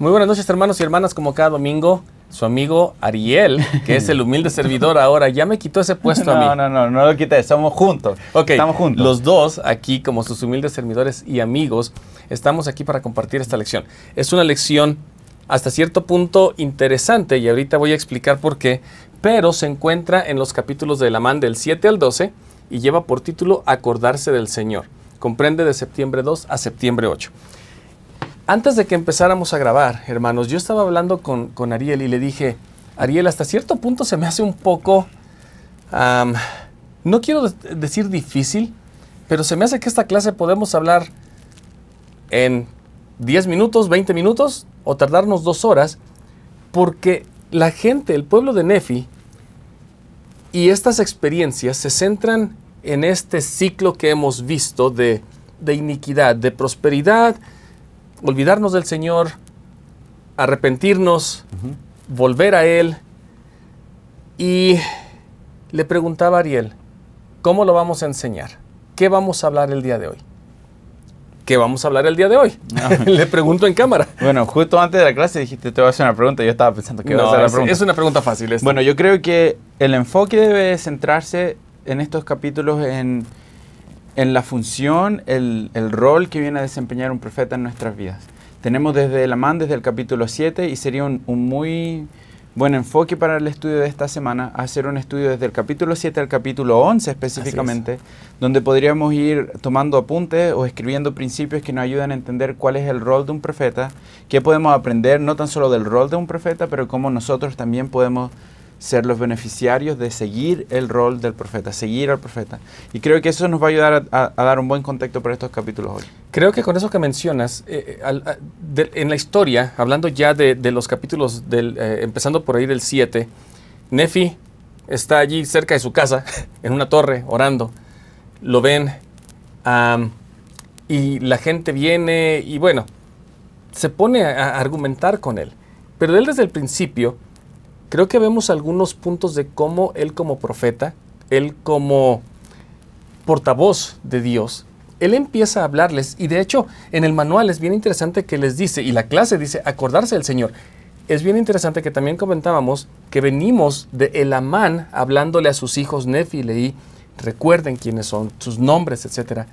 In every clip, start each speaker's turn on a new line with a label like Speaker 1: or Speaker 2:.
Speaker 1: Muy buenas noches hermanos y hermanas, como cada domingo, su amigo Ariel, que es el humilde servidor ahora, ya me quitó ese puesto a mí. No, no, no, no lo quité, estamos juntos. Ok, estamos Los dos aquí, como sus humildes servidores y amigos, estamos aquí para compartir esta lección. Es una lección hasta cierto punto interesante y ahorita voy a explicar por qué, pero se encuentra en los capítulos de Lamán del 7 al 12 y lleva por título Acordarse del Señor. Comprende de septiembre 2 a septiembre 8 antes de que empezáramos a grabar, hermanos, yo estaba hablando con, Ariel y le dije, Ariel, hasta cierto punto se me hace un poco, no quiero decir difícil, pero se me hace que esta clase podemos hablar en 10 minutos, 20 minutos o tardarnos dos horas, porque la gente, el pueblo de Nefi y estas experiencias se centran en este ciclo que hemos visto de, de iniquidad, de prosperidad, olvidarnos del Señor, arrepentirnos, volver a Él. Y le preguntaba a Ariel, ¿cómo lo vamos a enseñar? ¿Qué vamos a hablar el día de hoy?
Speaker 2: ¿Qué vamos a hablar el día de hoy? Ah. le pregunto en cámara. Bueno, justo antes de la clase dijiste, te voy a hacer una pregunta. Yo estaba pensando que a hacer la pregunta. Es una pregunta fácil. Bueno, yo creo que el enfoque debe centrarse en estos capítulos en en la función, el, rol que viene a desempeñar un profeta en nuestras vidas. Tenemos desde el Amán, desde el capítulo 7, y sería un, muy buen enfoque para el estudio de esta semana, hacer un estudio desde el capítulo 7 al capítulo 11 específicamente, donde podríamos ir tomando apuntes o escribiendo principios que nos ayudan a entender cuál es el rol de un profeta, qué podemos aprender no tan solo del rol de un profeta, pero cómo nosotros también podemos ser los beneficiarios de seguir el rol del profeta, seguir al profeta. Y creo que eso nos va a ayudar a, dar un buen contexto para estos capítulos hoy.
Speaker 1: Creo que con eso que mencionas,
Speaker 2: eh, eh, en la historia,
Speaker 1: hablando ya de, los capítulos, del, eh, empezando por ahí del 7, Nefi está allí cerca de su casa, en una torre, orando. Lo ven y la gente viene y bueno, se pone a argumentar con él. Pero él desde el principio creo que vemos algunos puntos de cómo él como profeta, él como portavoz de Dios, él empieza a hablarles y de hecho en el manual es bien interesante que les dice, y la clase dice, acordarse del Señor. Es bien interesante que también comentábamos que venimos de Elamán hablándole a sus hijos Nefi y Leí, recuerden quiénes son, sus nombres, etc.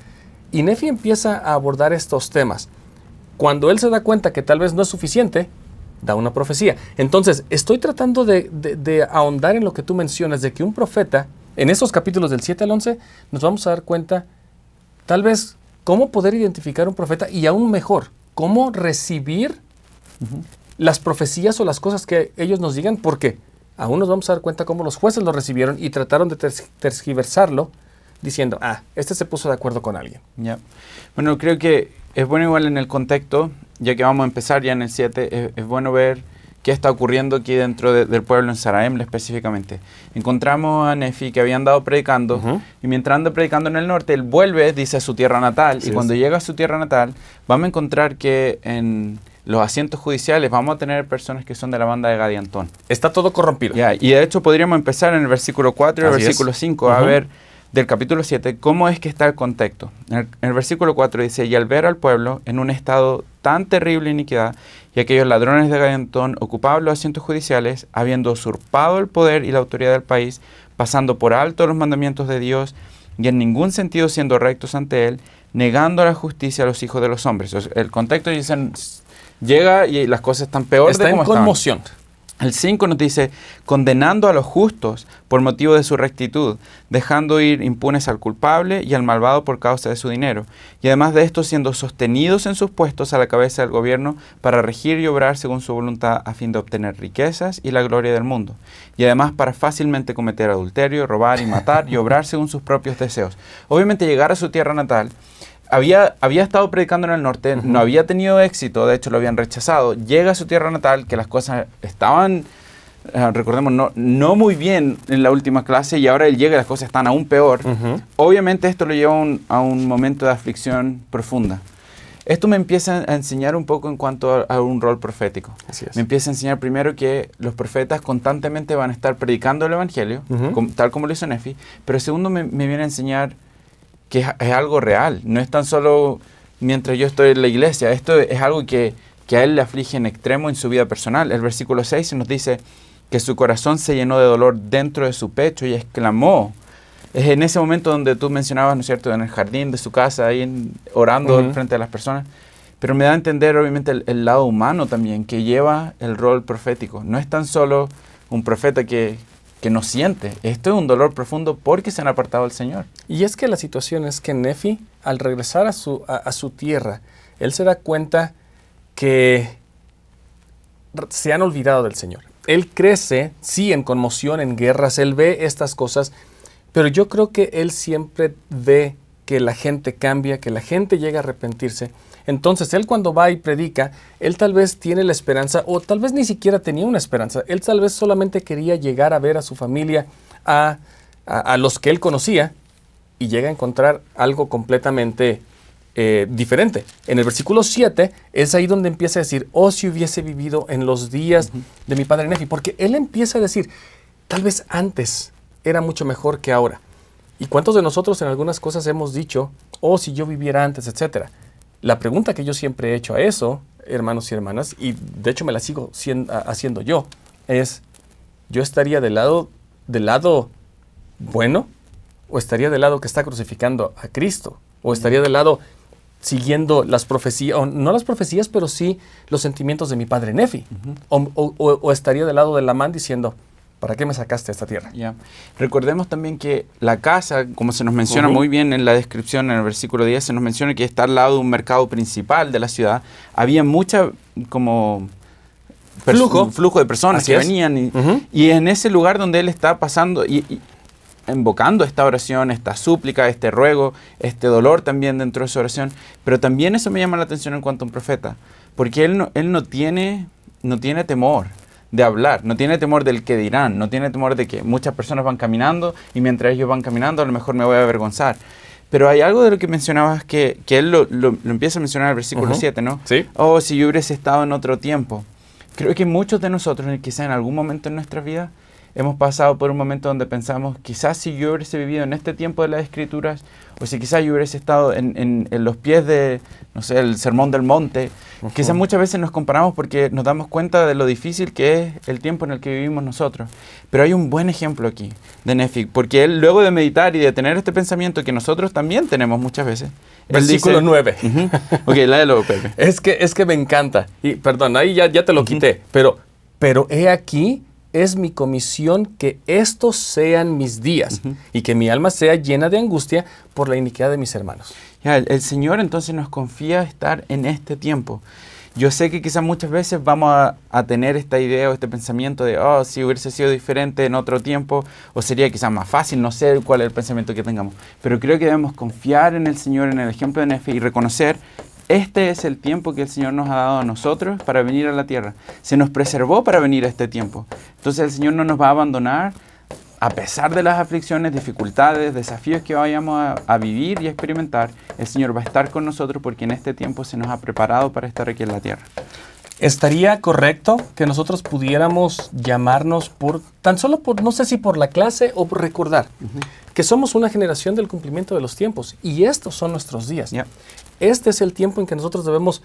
Speaker 1: Y Nefi empieza a abordar estos temas. Cuando él se da cuenta que tal vez no es suficiente, da una profecía. Entonces, estoy tratando de, ahondar en lo que tú mencionas, de que un profeta, en esos capítulos del 7 al 11, nos vamos a dar cuenta, tal vez, cómo poder identificar un profeta y aún mejor, cómo recibir las profecías o las cosas que ellos nos digan, porque aún nos vamos a dar cuenta cómo los jueces
Speaker 2: lo recibieron y trataron de tergiversarlo diciendo, ah, este se puso de acuerdo con alguien. Ya. Bueno, creo que es bueno igual en el contexto ya que vamos a empezar ya en el 7, es, bueno ver qué está ocurriendo aquí dentro del pueblo en Saraemla específicamente. Encontramos a Nefi que había andado predicando y mientras anda predicando en el norte, él vuelve, dice, a su tierra natal y cuando llega a su tierra natal, vamos a encontrar que en los asientos judiciales vamos a tener personas que son de la banda de Gadiantón. Está todo corrompido. y de hecho podríamos empezar en el versículo 4 y el versículo 5 a ver del capítulo 7, ¿cómo es que está el contexto? En el, versículo 4 dice, y al ver al pueblo en un estado tan terrible de iniquidad, y aquellos ladrones de Gallantón ocupaban los asientos judiciales, habiendo usurpado el poder y la autoridad del país, pasando por alto los mandamientos de Dios, y en ningún sentido siendo rectos ante él, negando la justicia a los hijos de los hombres. el contexto dicen, llega y las cosas están peor. Está de en conmoción. El 5 nos dice, condenando a los justos por motivo de su rectitud, dejando ir impunes al culpable y al malvado por causa de su dinero, y además de esto siendo sostenidos en sus puestos a la cabeza del gobierno para regir y obrar según su voluntad a fin de obtener riquezas y la gloria del mundo, y además para fácilmente cometer adulterio, robar y matar y obrar según sus propios deseos. Obviamente llegar a su tierra natal había, había estado predicando en el norte, no había tenido éxito, de hecho lo habían rechazado. Llega a su tierra natal, que las cosas estaban, eh, recordemos, no, no muy bien en la última clase y ahora él llega y las cosas están aún peor. Obviamente esto lo lleva a un momento de aflicción profunda. Esto me empieza a enseñar un poco en cuanto a, un rol profético. Me empieza a enseñar primero que los profetas constantemente van a estar predicando el Evangelio, tal como lo hizo Nefi, pero segundo me, me viene a enseñar es, algo real, no es tan solo mientras yo estoy en la iglesia, esto es algo que, que a él le aflige en extremo en su vida personal. El versículo 6 nos dice que su corazón se llenó de dolor dentro de su pecho y exclamó, es en ese momento donde tú mencionabas, ¿no es cierto?, en el jardín de su casa, ahí orando frente a las personas. Pero me da a entender, obviamente, el, lado humano también, que lleva el rol profético. No es tan solo un profeta que, que no siente. Esto es un dolor profundo porque se han apartado del Señor. Y es que la situación es que Nefi, al
Speaker 1: regresar a su, a su tierra, él se da cuenta que se han olvidado del Señor. Él crece, sí, en conmoción, en guerras, él ve estas cosas, pero yo creo que él siempre ve que la gente cambia, que la gente llega a arrepentirse entonces él cuando va y predica, él tal vez tiene la esperanza o tal vez ni siquiera tenía una esperanza. Él tal vez solamente quería llegar a ver a su familia, a, a, los que él conocía y llega a encontrar algo completamente eh, diferente. En el versículo 7 es ahí donde empieza a decir, oh si hubiese vivido en los días de mi padre Nefi, porque él empieza a decir, tal vez antes era mucho mejor que ahora. ¿Y cuántos de nosotros en algunas cosas hemos dicho, oh si yo viviera antes, etcétera? La pregunta que yo siempre he hecho a eso, hermanos y hermanas, y de hecho me la sigo haciendo yo, es, ¿yo estaría del lado, del lado bueno o estaría del lado que está crucificando a Cristo? ¿O estaría del lado siguiendo las profecías, no las profecías, pero sí los sentimientos de mi padre Nefi? o, estaría del lado la Lamán diciendo, ¿Para qué me sacaste de esta tierra?
Speaker 2: Recordemos también que la casa, como se nos menciona muy bien en la descripción, en el versículo 10, se nos menciona que está al lado de un mercado principal de la ciudad. Había mucha, como...
Speaker 1: Flujo. de
Speaker 2: personas que venían y, en ese lugar donde él está pasando y, invocando esta oración, esta súplica, este ruego, este dolor también dentro de su oración. Pero también eso me llama la atención en cuanto a un profeta, porque él él no, tiene, no tiene temor de hablar, no tiene temor del que dirán, no tiene temor de que muchas personas van caminando y mientras ellos van caminando a lo mejor me voy a avergonzar. Pero hay algo de lo que mencionabas que, él lo, empieza a mencionar en el versículo 7, ¿no? Sí. Oh, si yo hubiese estado en otro tiempo. Creo que muchos de nosotros, quizá en algún momento en nuestra vida, Hemos pasado por un momento donde pensamos, quizás si yo hubiese vivido en este tiempo de las escrituras, o si quizás yo hubiese estado en, los pies de, no sé, el sermón del monte, quizás muchas veces nos comparamos porque nos damos cuenta de lo difícil que es el tiempo en el que vivimos nosotros. Pero hay un buen ejemplo aquí de Nefic, porque él luego de meditar y de tener este pensamiento que nosotros también tenemos muchas veces. Versículo dice, 9. ok, lo, Pepe. es, que, es que me encanta. Y perdón, ahí ya,
Speaker 1: ya te lo quité, pero, pero he aquí es mi comisión que estos
Speaker 2: sean mis días y que mi alma sea llena de angustia por la iniquidad de mis hermanos. el, Señor entonces nos confía estar en este tiempo. Yo sé que quizás muchas veces vamos a, tener esta idea o este pensamiento de, oh, si hubiese sido diferente en otro tiempo, o sería quizás más fácil, no sé cuál es el pensamiento que tengamos. Pero creo que debemos confiar en el Señor, en el ejemplo de Nefe y reconocer este es el tiempo que el Señor nos ha dado a nosotros para venir a la tierra. Se nos preservó para venir a este tiempo. Entonces el Señor no nos va a abandonar a pesar de las aflicciones, dificultades, desafíos que vayamos a, vivir y a experimentar. El Señor va a estar con nosotros porque en este tiempo se nos ha preparado para estar aquí en la tierra.
Speaker 1: ¿Estaría correcto que nosotros pudiéramos llamarnos por, tan solo por, no sé si por la clase o por recordar, que somos una generación del cumplimiento de los tiempos y estos son nuestros días? este es el tiempo en que nosotros debemos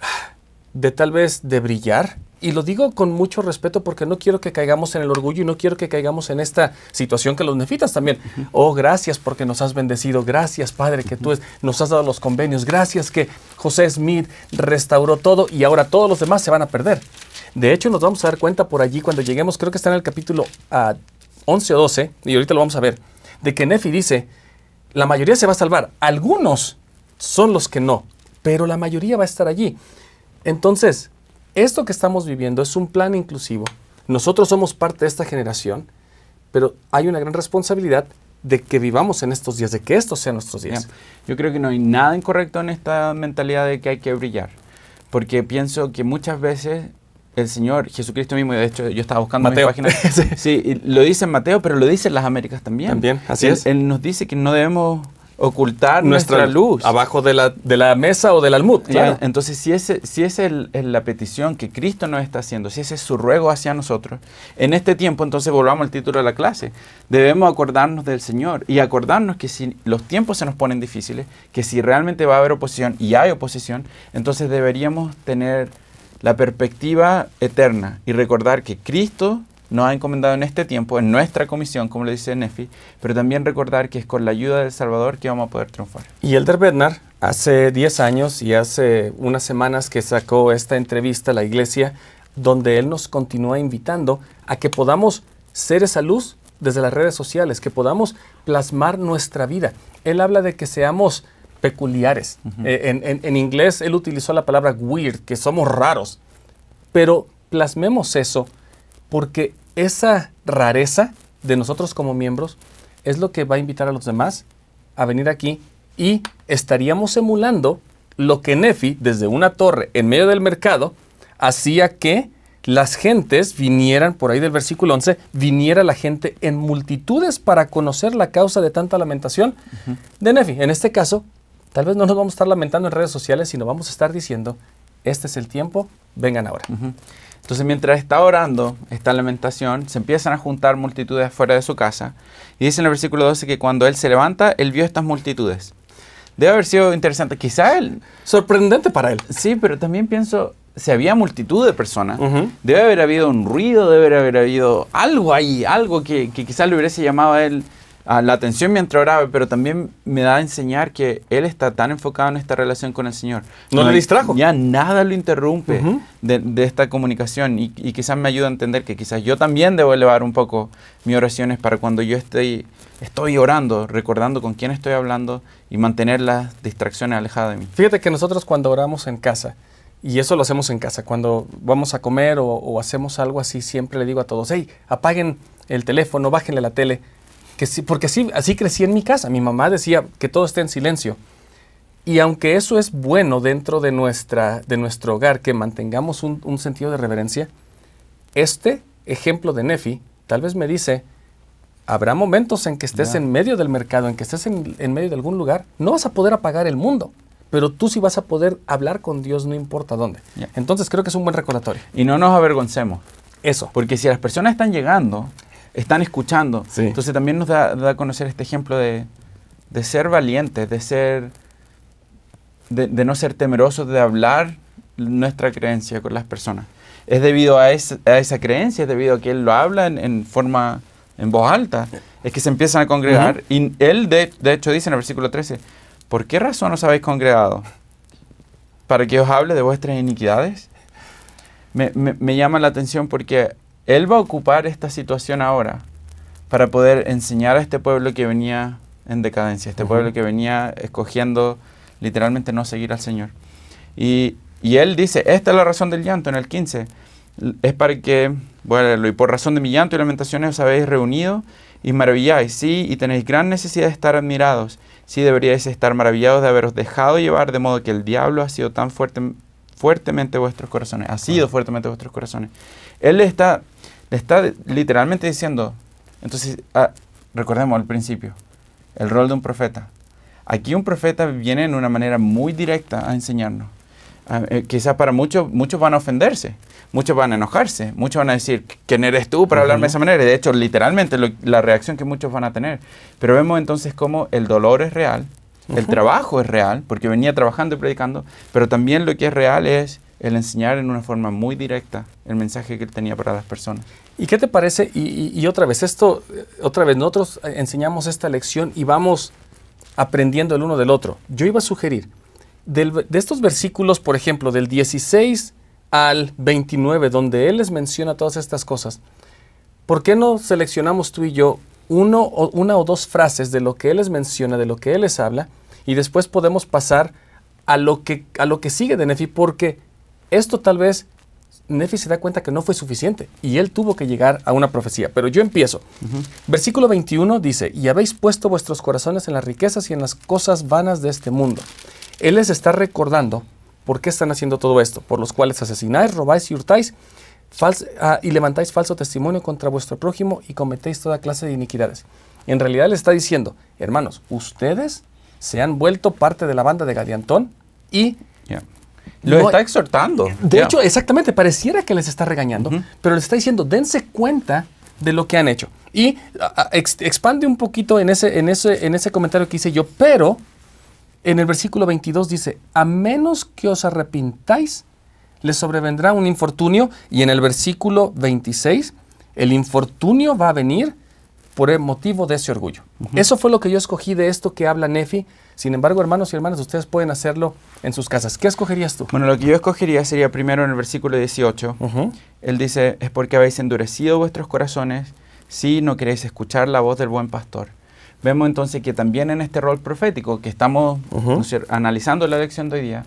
Speaker 1: ah, de tal vez de brillar. Y lo digo con mucho respeto porque no quiero que caigamos en el orgullo y no quiero que caigamos en esta situación que los nefitas también. Oh, gracias porque nos has bendecido. Gracias, Padre, que tú es, nos has dado los convenios. Gracias que José Smith restauró todo y ahora todos los demás se van a perder. De hecho, nos vamos a dar cuenta por allí cuando lleguemos, creo que está en el capítulo 11 ah, o 12, y ahorita lo vamos a ver, de que Nefi dice, la mayoría se va a salvar. Algunos son los que no, pero la mayoría va a estar allí. Entonces, esto que estamos viviendo es un plan inclusivo. Nosotros somos parte de esta generación, pero
Speaker 2: hay una gran responsabilidad de que vivamos en estos días, de que estos sean nuestros días. Yo creo que no hay nada incorrecto en esta mentalidad de que hay que brillar, porque pienso que muchas veces el Señor Jesucristo mismo, de hecho yo estaba buscando Mateo. página, sí, lo dice Mateo, pero lo dice las Américas también. También, así es. Él nos dice que no debemos ocultar nuestra, luz. Abajo de la, de la mesa o del almud. Entonces, si esa si es la petición que Cristo nos está haciendo, si ese es su ruego hacia nosotros, en este tiempo, entonces volvamos al título de la clase, debemos acordarnos del Señor y acordarnos que si los tiempos se nos ponen difíciles, que si realmente va a haber oposición y hay oposición, entonces deberíamos tener la perspectiva eterna y recordar que Cristo nos ha encomendado en este tiempo, en nuestra comisión, como le dice Nefi, pero también recordar que es con la ayuda del Salvador que vamos a poder triunfar. Y Elder Bernard, hace 10 años y hace unas semanas que sacó esta entrevista a la iglesia,
Speaker 1: donde él nos continúa invitando a que podamos ser esa luz desde las redes sociales, que podamos plasmar nuestra vida. Él habla de que seamos peculiares. Eh, en inglés él utilizó la palabra weird, que somos raros, pero plasmemos eso porque esa rareza de nosotros como miembros es lo que va a invitar a los demás a venir aquí y estaríamos emulando lo que Nefi desde una torre en medio del mercado hacía que las gentes vinieran, por ahí del versículo 11, viniera la gente en multitudes para conocer la causa de tanta lamentación de Nefi. En este caso, tal
Speaker 2: vez no nos vamos a estar lamentando en redes sociales, sino vamos a estar diciendo, este es el tiempo, vengan ahora. Entonces mientras está orando esta lamentación, se empiezan a juntar multitudes fuera de su casa. Y dice en el versículo 12 que cuando él se levanta, él vio estas multitudes. Debe haber sido interesante, quizá él... Sorprendente para él. Sí, pero también pienso, si había multitud de personas, debe haber habido un ruido, debe haber habido algo ahí, algo que, quizá quizás le hubiese llamado a él la atención mientras oraba, pero también me da a enseñar que él está tan enfocado en esta relación con el Señor. No, le distrajo. Ya nada lo interrumpe de, esta comunicación y, quizás me ayuda a entender que quizás yo también debo elevar un poco mis oraciones para cuando yo estoy, estoy orando, recordando con quién estoy hablando y mantener las distracciones alejadas de mí. Fíjate que nosotros cuando oramos en casa, y eso lo hacemos en casa, cuando vamos
Speaker 1: a comer o, hacemos algo así, siempre le digo a todos, hey, apaguen el teléfono, bájenle la tele sí, porque así, así crecí en mi casa. Mi mamá decía que todo esté en silencio. Y aunque eso es bueno dentro de, nuestra, de nuestro hogar, que mantengamos un, sentido de reverencia, este ejemplo de Nefi tal vez me dice, habrá momentos en que estés en medio del mercado, en que estés en, medio de algún lugar, no vas a poder apagar el mundo. Pero tú sí vas a poder hablar con Dios no importa dónde. Entonces creo que es un buen recordatorio.
Speaker 2: Y no nos avergoncemos. Eso. Porque si las personas están llegando, están escuchando. Entonces también nos da, a conocer este ejemplo de, ser valientes, de ser, de, no ser temerosos de hablar nuestra creencia con las personas. Es debido a, esa creencia, es debido a que él lo habla en, forma, en voz alta, es que se empiezan a congregar. Y él, de, hecho, dice en el versículo 13, ¿por qué razón os habéis congregado? ¿Para que os hable de vuestras iniquidades? me, llama la atención porque él va a ocupar esta situación ahora para poder enseñar a este pueblo que venía en decadencia, este pueblo que venía escogiendo literalmente no seguir al Señor. Y, él dice, esta es la razón del llanto en el 15, es para que, bueno, y por razón de mi llanto y lamentaciones os habéis reunido y maravilláis, sí, y tenéis gran necesidad de estar admirados, sí deberíais estar maravillados de haberos dejado llevar, de modo que el diablo ha sido tan fuerte, fuertemente vuestros corazones, ha sido fuertemente vuestros corazones. Él está le está literalmente diciendo, entonces, ah, recordemos al principio, el rol de un profeta. Aquí un profeta viene en una manera muy directa a enseñarnos. Ah, eh, quizás para muchos, muchos van a ofenderse, muchos van a enojarse, muchos van a decir, ¿quién eres tú para hablarme de esa manera? de hecho, literalmente, la reacción que muchos van a tener. Pero vemos entonces cómo el dolor es real, el trabajo es real, porque venía trabajando y predicando, pero también lo que es real es el enseñar en una forma muy directa el mensaje que él tenía para las personas. ¿Y qué te parece? Y, otra vez, esto, eh, otra
Speaker 1: vez, nosotros eh, enseñamos esta lección y vamos aprendiendo el uno del otro. Yo iba a sugerir, de estos versículos, por ejemplo, del 16 al 29, donde él les menciona todas estas cosas, ¿por qué no seleccionamos tú y yo uno, una o dos frases de lo que él les menciona, de lo que él les habla, y después podemos pasar a lo que, a lo que sigue de Nefi? Porque esto tal vez Nefi se da cuenta que no fue suficiente y él tuvo que llegar a una profecía. Pero yo empiezo. Versículo 21 dice, y habéis puesto vuestros corazones en las riquezas y en las cosas vanas de este mundo. Él les está recordando por qué están haciendo todo esto, por los cuales asesináis, robáis y hurtáis ah, y levantáis falso testimonio contra vuestro prójimo y cometéis toda clase de iniquidades. En realidad le está diciendo, hermanos, ustedes se han vuelto parte de la banda de Gadiantón y lo está
Speaker 2: exhortando. De hecho,
Speaker 1: exactamente, pareciera que les está regañando, pero les está diciendo, dense cuenta de lo que han hecho. Y expande un poquito en ese, en, en ese comentario que hice yo, pero en el versículo 22 dice, a menos que os arrepintáis, les sobrevendrá un infortunio. Y en el versículo 26, el infortunio va a venir por el motivo de ese orgullo. Eso fue lo que yo escogí de esto que habla Nefi sin embargo, hermanos y hermanas, ustedes
Speaker 2: pueden hacerlo en sus casas. ¿Qué escogerías tú? Bueno, lo que yo escogería sería primero en el versículo 18. Él dice, es porque habéis endurecido vuestros corazones si no queréis escuchar la voz del buen pastor. Vemos entonces que también en este rol profético que estamos analizando la lección de hoy día,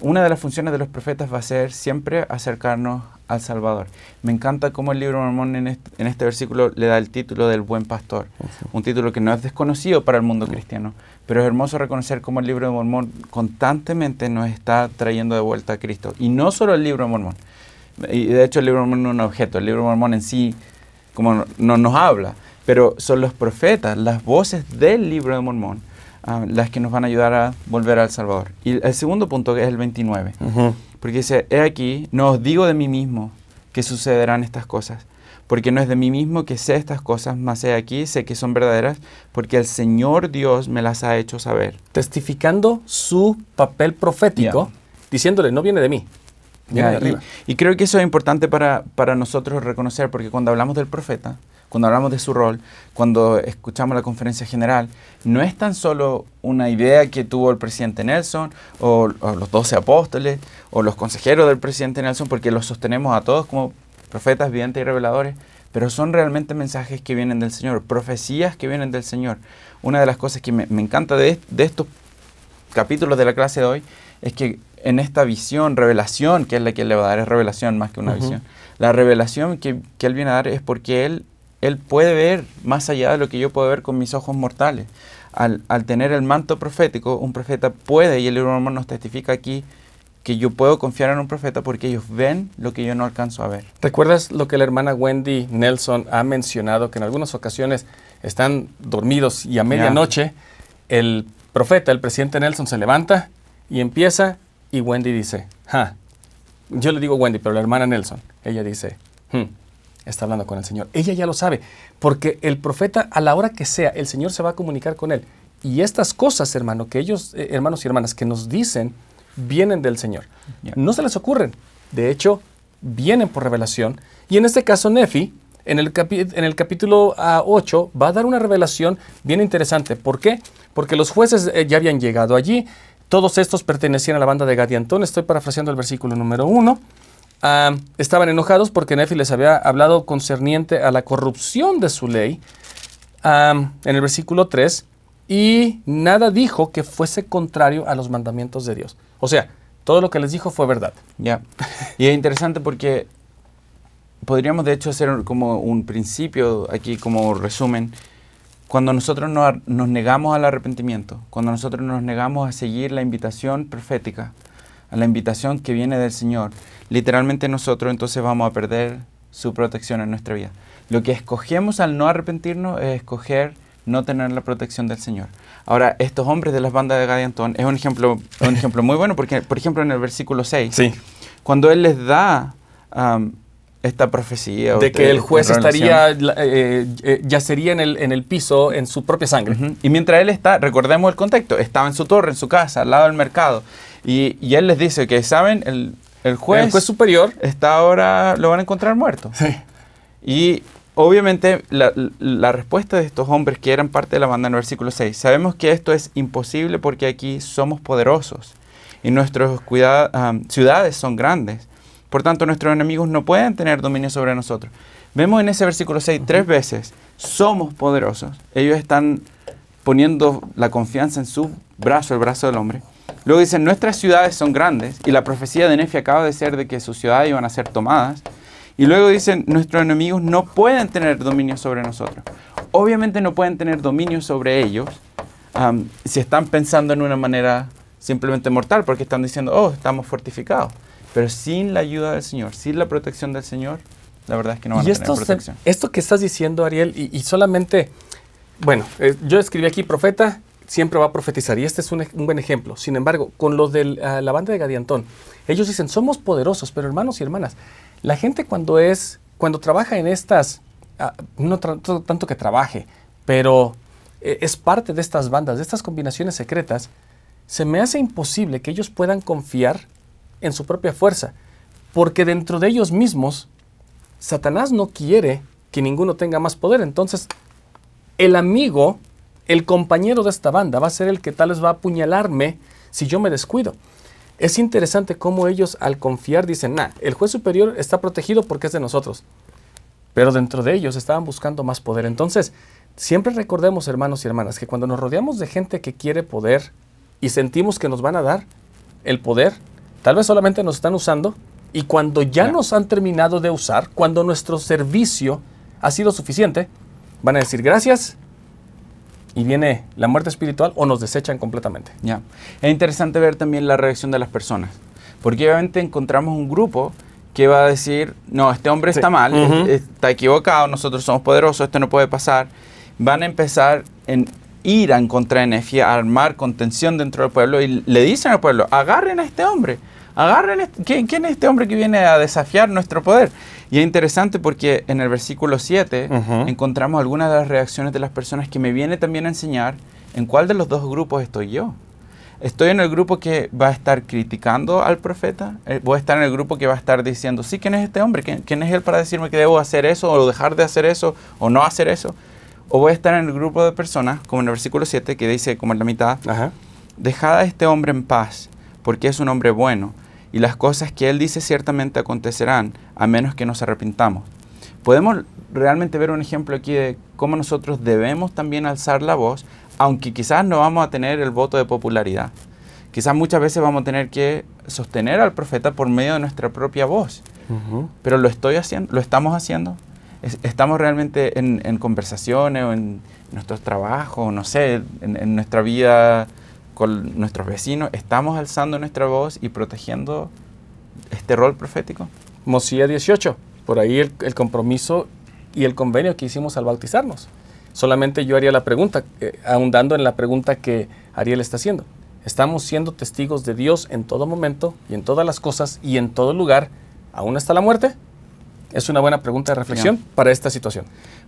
Speaker 2: una de las funciones de los profetas va a ser siempre acercarnos al Salvador. Me encanta cómo el libro Mormón en en este versículo le da el título del buen pastor, un título que no es desconocido para el mundo cristiano, pero es hermoso reconocer cómo el libro de Mormón constantemente nos está trayendo de vuelta a Cristo. Y no solo el libro de Mormón. Y de hecho el libro de Mormón no es un objeto. El libro de Mormón en sí como no, nos habla. Pero son los profetas, las voces del libro de Mormón, ah, las que nos van a ayudar a volver al Salvador. Y el segundo punto que es el 29. Porque dice, he aquí, no os digo de mí mismo que sucederán estas cosas, porque no es de mí mismo que sé estas cosas, más he aquí, sé que son verdaderas, porque el Señor Dios me las ha hecho saber. Testificando su papel profético, diciéndole, no viene de mí. Y, creo que eso es importante para, para nosotros reconocer, porque cuando hablamos del profeta, cuando hablamos de su rol, cuando escuchamos la conferencia general, no es tan solo una idea que tuvo el presidente Nelson o los doce apóstoles o los consejeros del presidente Nelson, porque los sostenemos a todos como profetas, videntes y reveladores, pero son realmente mensajes que vienen del Señor, profecías que vienen del Señor. Una de las cosas que me, encanta de, estos capítulos de la clase de hoy es que en esta visión, revelación, que es la que él le va a dar, es revelación más que una visión. La revelación que, él viene a dar es porque él, él puede ver más allá de lo que yo puedo ver con mis ojos mortales. Al, tener el manto profético, un profeta puede, y el libro de nos testifica aquí, que yo puedo confiar en un profeta porque ellos ven lo que yo no alcanzo a ver. ¿Recuerdas lo que la hermana Wendy Nelson ha mencionado, que en algunas ocasiones
Speaker 1: están dormidos y a medianoche el profeta, el presidente Nelson se levanta y empieza y Wendy dice, ja, yo le digo Wendy, pero la hermana Nelson, ella dice, hmm, está hablando con el Señor. Ella ya lo sabe, porque el profeta a la hora que sea, el Señor se va a comunicar con él. Y estas cosas, hermano, que ellos, eh, hermanos y hermanas, que nos dicen, vienen del Señor. No se les ocurren. De hecho, vienen por revelación. Y en este caso, Nefi, en el, en el capítulo 8, ah, va a dar una revelación bien interesante. ¿Por qué? Porque los jueces eh, ya habían llegado allí. Todos estos pertenecían a la banda de Gadiantón. Estoy parafraseando el versículo número 1. Ah, estaban enojados porque Nefi les había hablado concerniente a la corrupción de su ley. Ah, en el versículo 3, y nada dijo que fuese contrario a los
Speaker 2: mandamientos de Dios. O sea, todo lo que les dijo fue verdad. Ya. Y es interesante porque podríamos de hecho hacer como un principio aquí, como resumen. Cuando nosotros nos, negamos al arrepentimiento, cuando nosotros nos negamos a seguir la invitación profética, a la invitación que viene del Señor, literalmente nosotros entonces vamos a perder su protección en nuestra vida. Lo que escogemos al no arrepentirnos es escoger no tener la protección del Señor. Ahora, estos hombres de las bandas de Gadiantón es un ejemplo, un ejemplo muy bueno porque, por ejemplo, en el versículo 6, cuando Él les da um, esta profecía. De que el juez estaría,
Speaker 1: eh, eh, yacería en el, en el
Speaker 2: piso en su propia sangre. Y mientras Él está, recordemos el contexto, estaba en su torre, en su casa, al lado del mercado. Y, Él les dice que, ¿saben? El, juez, el juez superior está ahora, lo van a encontrar muerto. Sí. Y Obviamente, la, respuesta de estos hombres que eran parte de la banda en el versículo 6, sabemos que esto es imposible porque aquí somos poderosos y nuestras um, ciudades son grandes. Por tanto, nuestros enemigos no pueden tener dominio sobre nosotros. Vemos en ese versículo 6 tres veces, somos poderosos. Ellos están poniendo la confianza en su brazo, el brazo del hombre. Luego dicen, nuestras ciudades son grandes y la profecía de Nefi acaba de ser de que sus ciudades iban a ser tomadas. Y luego dicen, nuestros enemigos no pueden tener dominio sobre nosotros. Obviamente no pueden tener dominio sobre ellos si están pensando en una manera simplemente mortal, porque están diciendo, oh, estamos fortificados. Pero sin la ayuda del Señor, sin la protección del Señor, la verdad es que no van a tener protección. esto que estás diciendo, Ariel, y, solamente,
Speaker 1: bueno, eh, yo escribí aquí profeta, siempre va a profetizar. Y este es un, buen ejemplo. Sin embargo, con lo de ah, la banda de Gadiantón, ellos dicen, somos poderosos, pero hermanos y hermanas, la gente cuando es, cuando trabaja en estas, ah, no tanto que trabaje, pero eh, es parte de estas bandas, de estas combinaciones secretas, se me hace imposible que ellos puedan confiar en su propia fuerza, porque dentro de ellos mismos, Satanás no quiere que ninguno tenga más poder. Entonces, el amigo el compañero de esta banda va a ser el que tal vez va a apuñalarme si yo me descuido. Es interesante cómo ellos al confiar dicen, nah, el juez superior está protegido porque es de nosotros. Pero dentro de ellos estaban buscando más poder. Entonces, siempre recordemos, hermanos y hermanas, que cuando nos rodeamos de gente que quiere poder y sentimos que nos van a dar el poder, tal vez solamente nos están usando y cuando ya nos han terminado de usar, cuando nuestro servicio ha sido suficiente, van a decir gracias,
Speaker 2: y viene la muerte espiritual o nos desechan completamente. Ya. Es interesante ver también la reacción de las personas, porque obviamente encontramos un grupo que va a decir, no, este hombre está mal, está equivocado, nosotros somos poderosos, esto no puede pasar. Van a empezar en ir a encontrar energía, a armar contención dentro del pueblo y le dicen al pueblo, agarren a este hombre agarren, este, ¿quién, es este hombre que viene a desafiar nuestro poder? Y es interesante porque en el versículo 7 encontramos algunas de las reacciones de las personas que me viene también a enseñar en cuál de los dos grupos estoy yo. Estoy en el grupo que va a estar criticando al profeta, eh, voy a estar en el grupo que va a estar diciendo, sí, ¿quién es este hombre? ¿Quién, es él para decirme que debo hacer eso o dejar de hacer eso o no hacer eso? O voy a estar en el grupo de personas, como en el versículo 7, que dice, como en la mitad, dejad a este hombre en paz, porque es un hombre bueno, y las cosas que Él dice ciertamente acontecerán, a menos que nos arrepintamos. Podemos realmente ver un ejemplo aquí de cómo nosotros debemos también alzar la voz, aunque quizás no vamos a tener el voto de popularidad. Quizás muchas veces vamos a tener que sostener al profeta por medio de nuestra propia voz. Pero lo estoy haciendo, lo estamos haciendo. estamos realmente en, conversaciones o en nuestros trabajos, no sé, en, en nuestra vida con nuestros vecinos, estamos alzando nuestra voz y protegiendo este rol profético. Mosía 18,
Speaker 1: por ahí el, compromiso y el convenio que hicimos al bautizarnos. Solamente yo haría la pregunta, eh, ahondando en la pregunta que Ariel está haciendo. Estamos siendo testigos de Dios en todo momento y en todas las cosas y en todo lugar, aún hasta la muerte.
Speaker 2: Es una buena pregunta de reflexión para esta situación.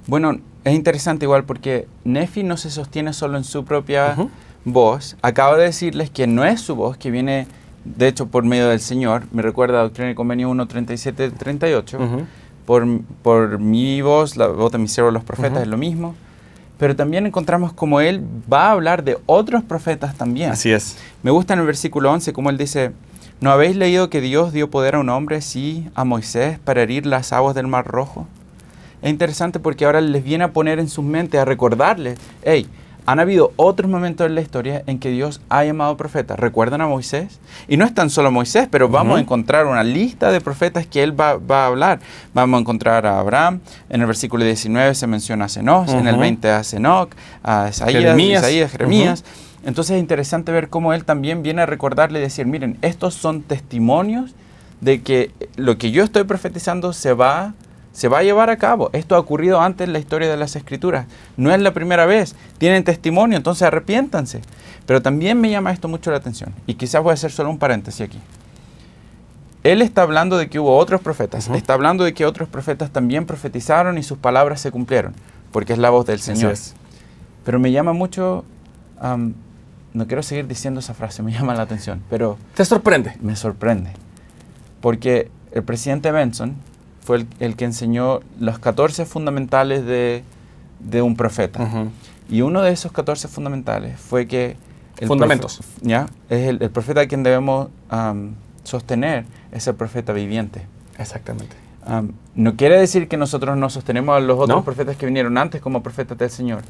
Speaker 2: Bueno, es interesante igual porque Nefi no se sostiene solo en su propia voz, acabo de decirles que no es su voz, que viene de hecho por medio del Señor, me recuerda a Doctrina y Convenio 137 38, por, por, mi voz, la voz de mis siervos los profetas es lo mismo, pero también encontramos como Él va a hablar de otros profetas también. Así es. Me gusta en el versículo 11 como Él dice, ¿no habéis leído que Dios dio poder a un hombre, sí, a Moisés, para herir las aguas del Mar Rojo? Es interesante porque ahora les viene a poner en sus mentes, a recordarles, hey, han habido otros momentos en la historia en que Dios ha llamado profetas. ¿Recuerdan a Moisés? Y no es tan solo Moisés, pero vamos a encontrar una lista de profetas que él va, a hablar. Vamos a encontrar a Abraham, en el versículo 19 se menciona a Zenos, en el 20 a Zenoc, a Isaías, Jeremías. Jeremías. Entonces es interesante ver cómo él también viene a recordarle y decir, miren, estos son testimonios de que lo que yo estoy profetizando se va a se va a llevar a cabo. Esto ha ocurrido antes en la historia de las escrituras. No es la primera vez. Tienen testimonio, entonces arrepiéntanse. Pero también me llama esto mucho la atención. Y quizás voy a hacer solo un paréntesis aquí. Él está hablando de que hubo otros profetas. Está hablando de que otros profetas también profetizaron y sus palabras se cumplieron. Porque es la voz del Señor. Pero me llama mucho... no quiero seguir diciendo esa frase, me llama la atención, pero... ¿Te sorprende? Me sorprende. Porque el presidente Benson, fue el, que enseñó los 14 fundamentales de, un profeta. Y uno de esos 14 fundamentales fue que... El Fundamentos. ya, es el, profeta a quien debemos sostener, es el profeta viviente. Exactamente. no quiere decir que nosotros no sostenemos a los otros profetas que vinieron antes como profetas del Señor,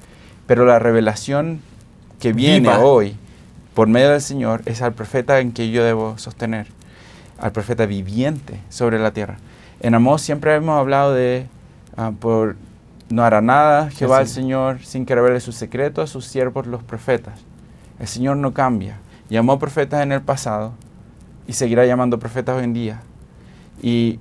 Speaker 2: pero la revelación que viene hoy por medio del Señor es al profeta en que yo debo sostener, al profeta viviente sobre la tierra. En Amós siempre hemos hablado de ah, por no hará nada Jehová el Señor sin que revele su secreto a sus siervos los profetas. El Señor no cambia. Llamó profetas en el pasado y seguirá llamando profetas hoy en día. Y,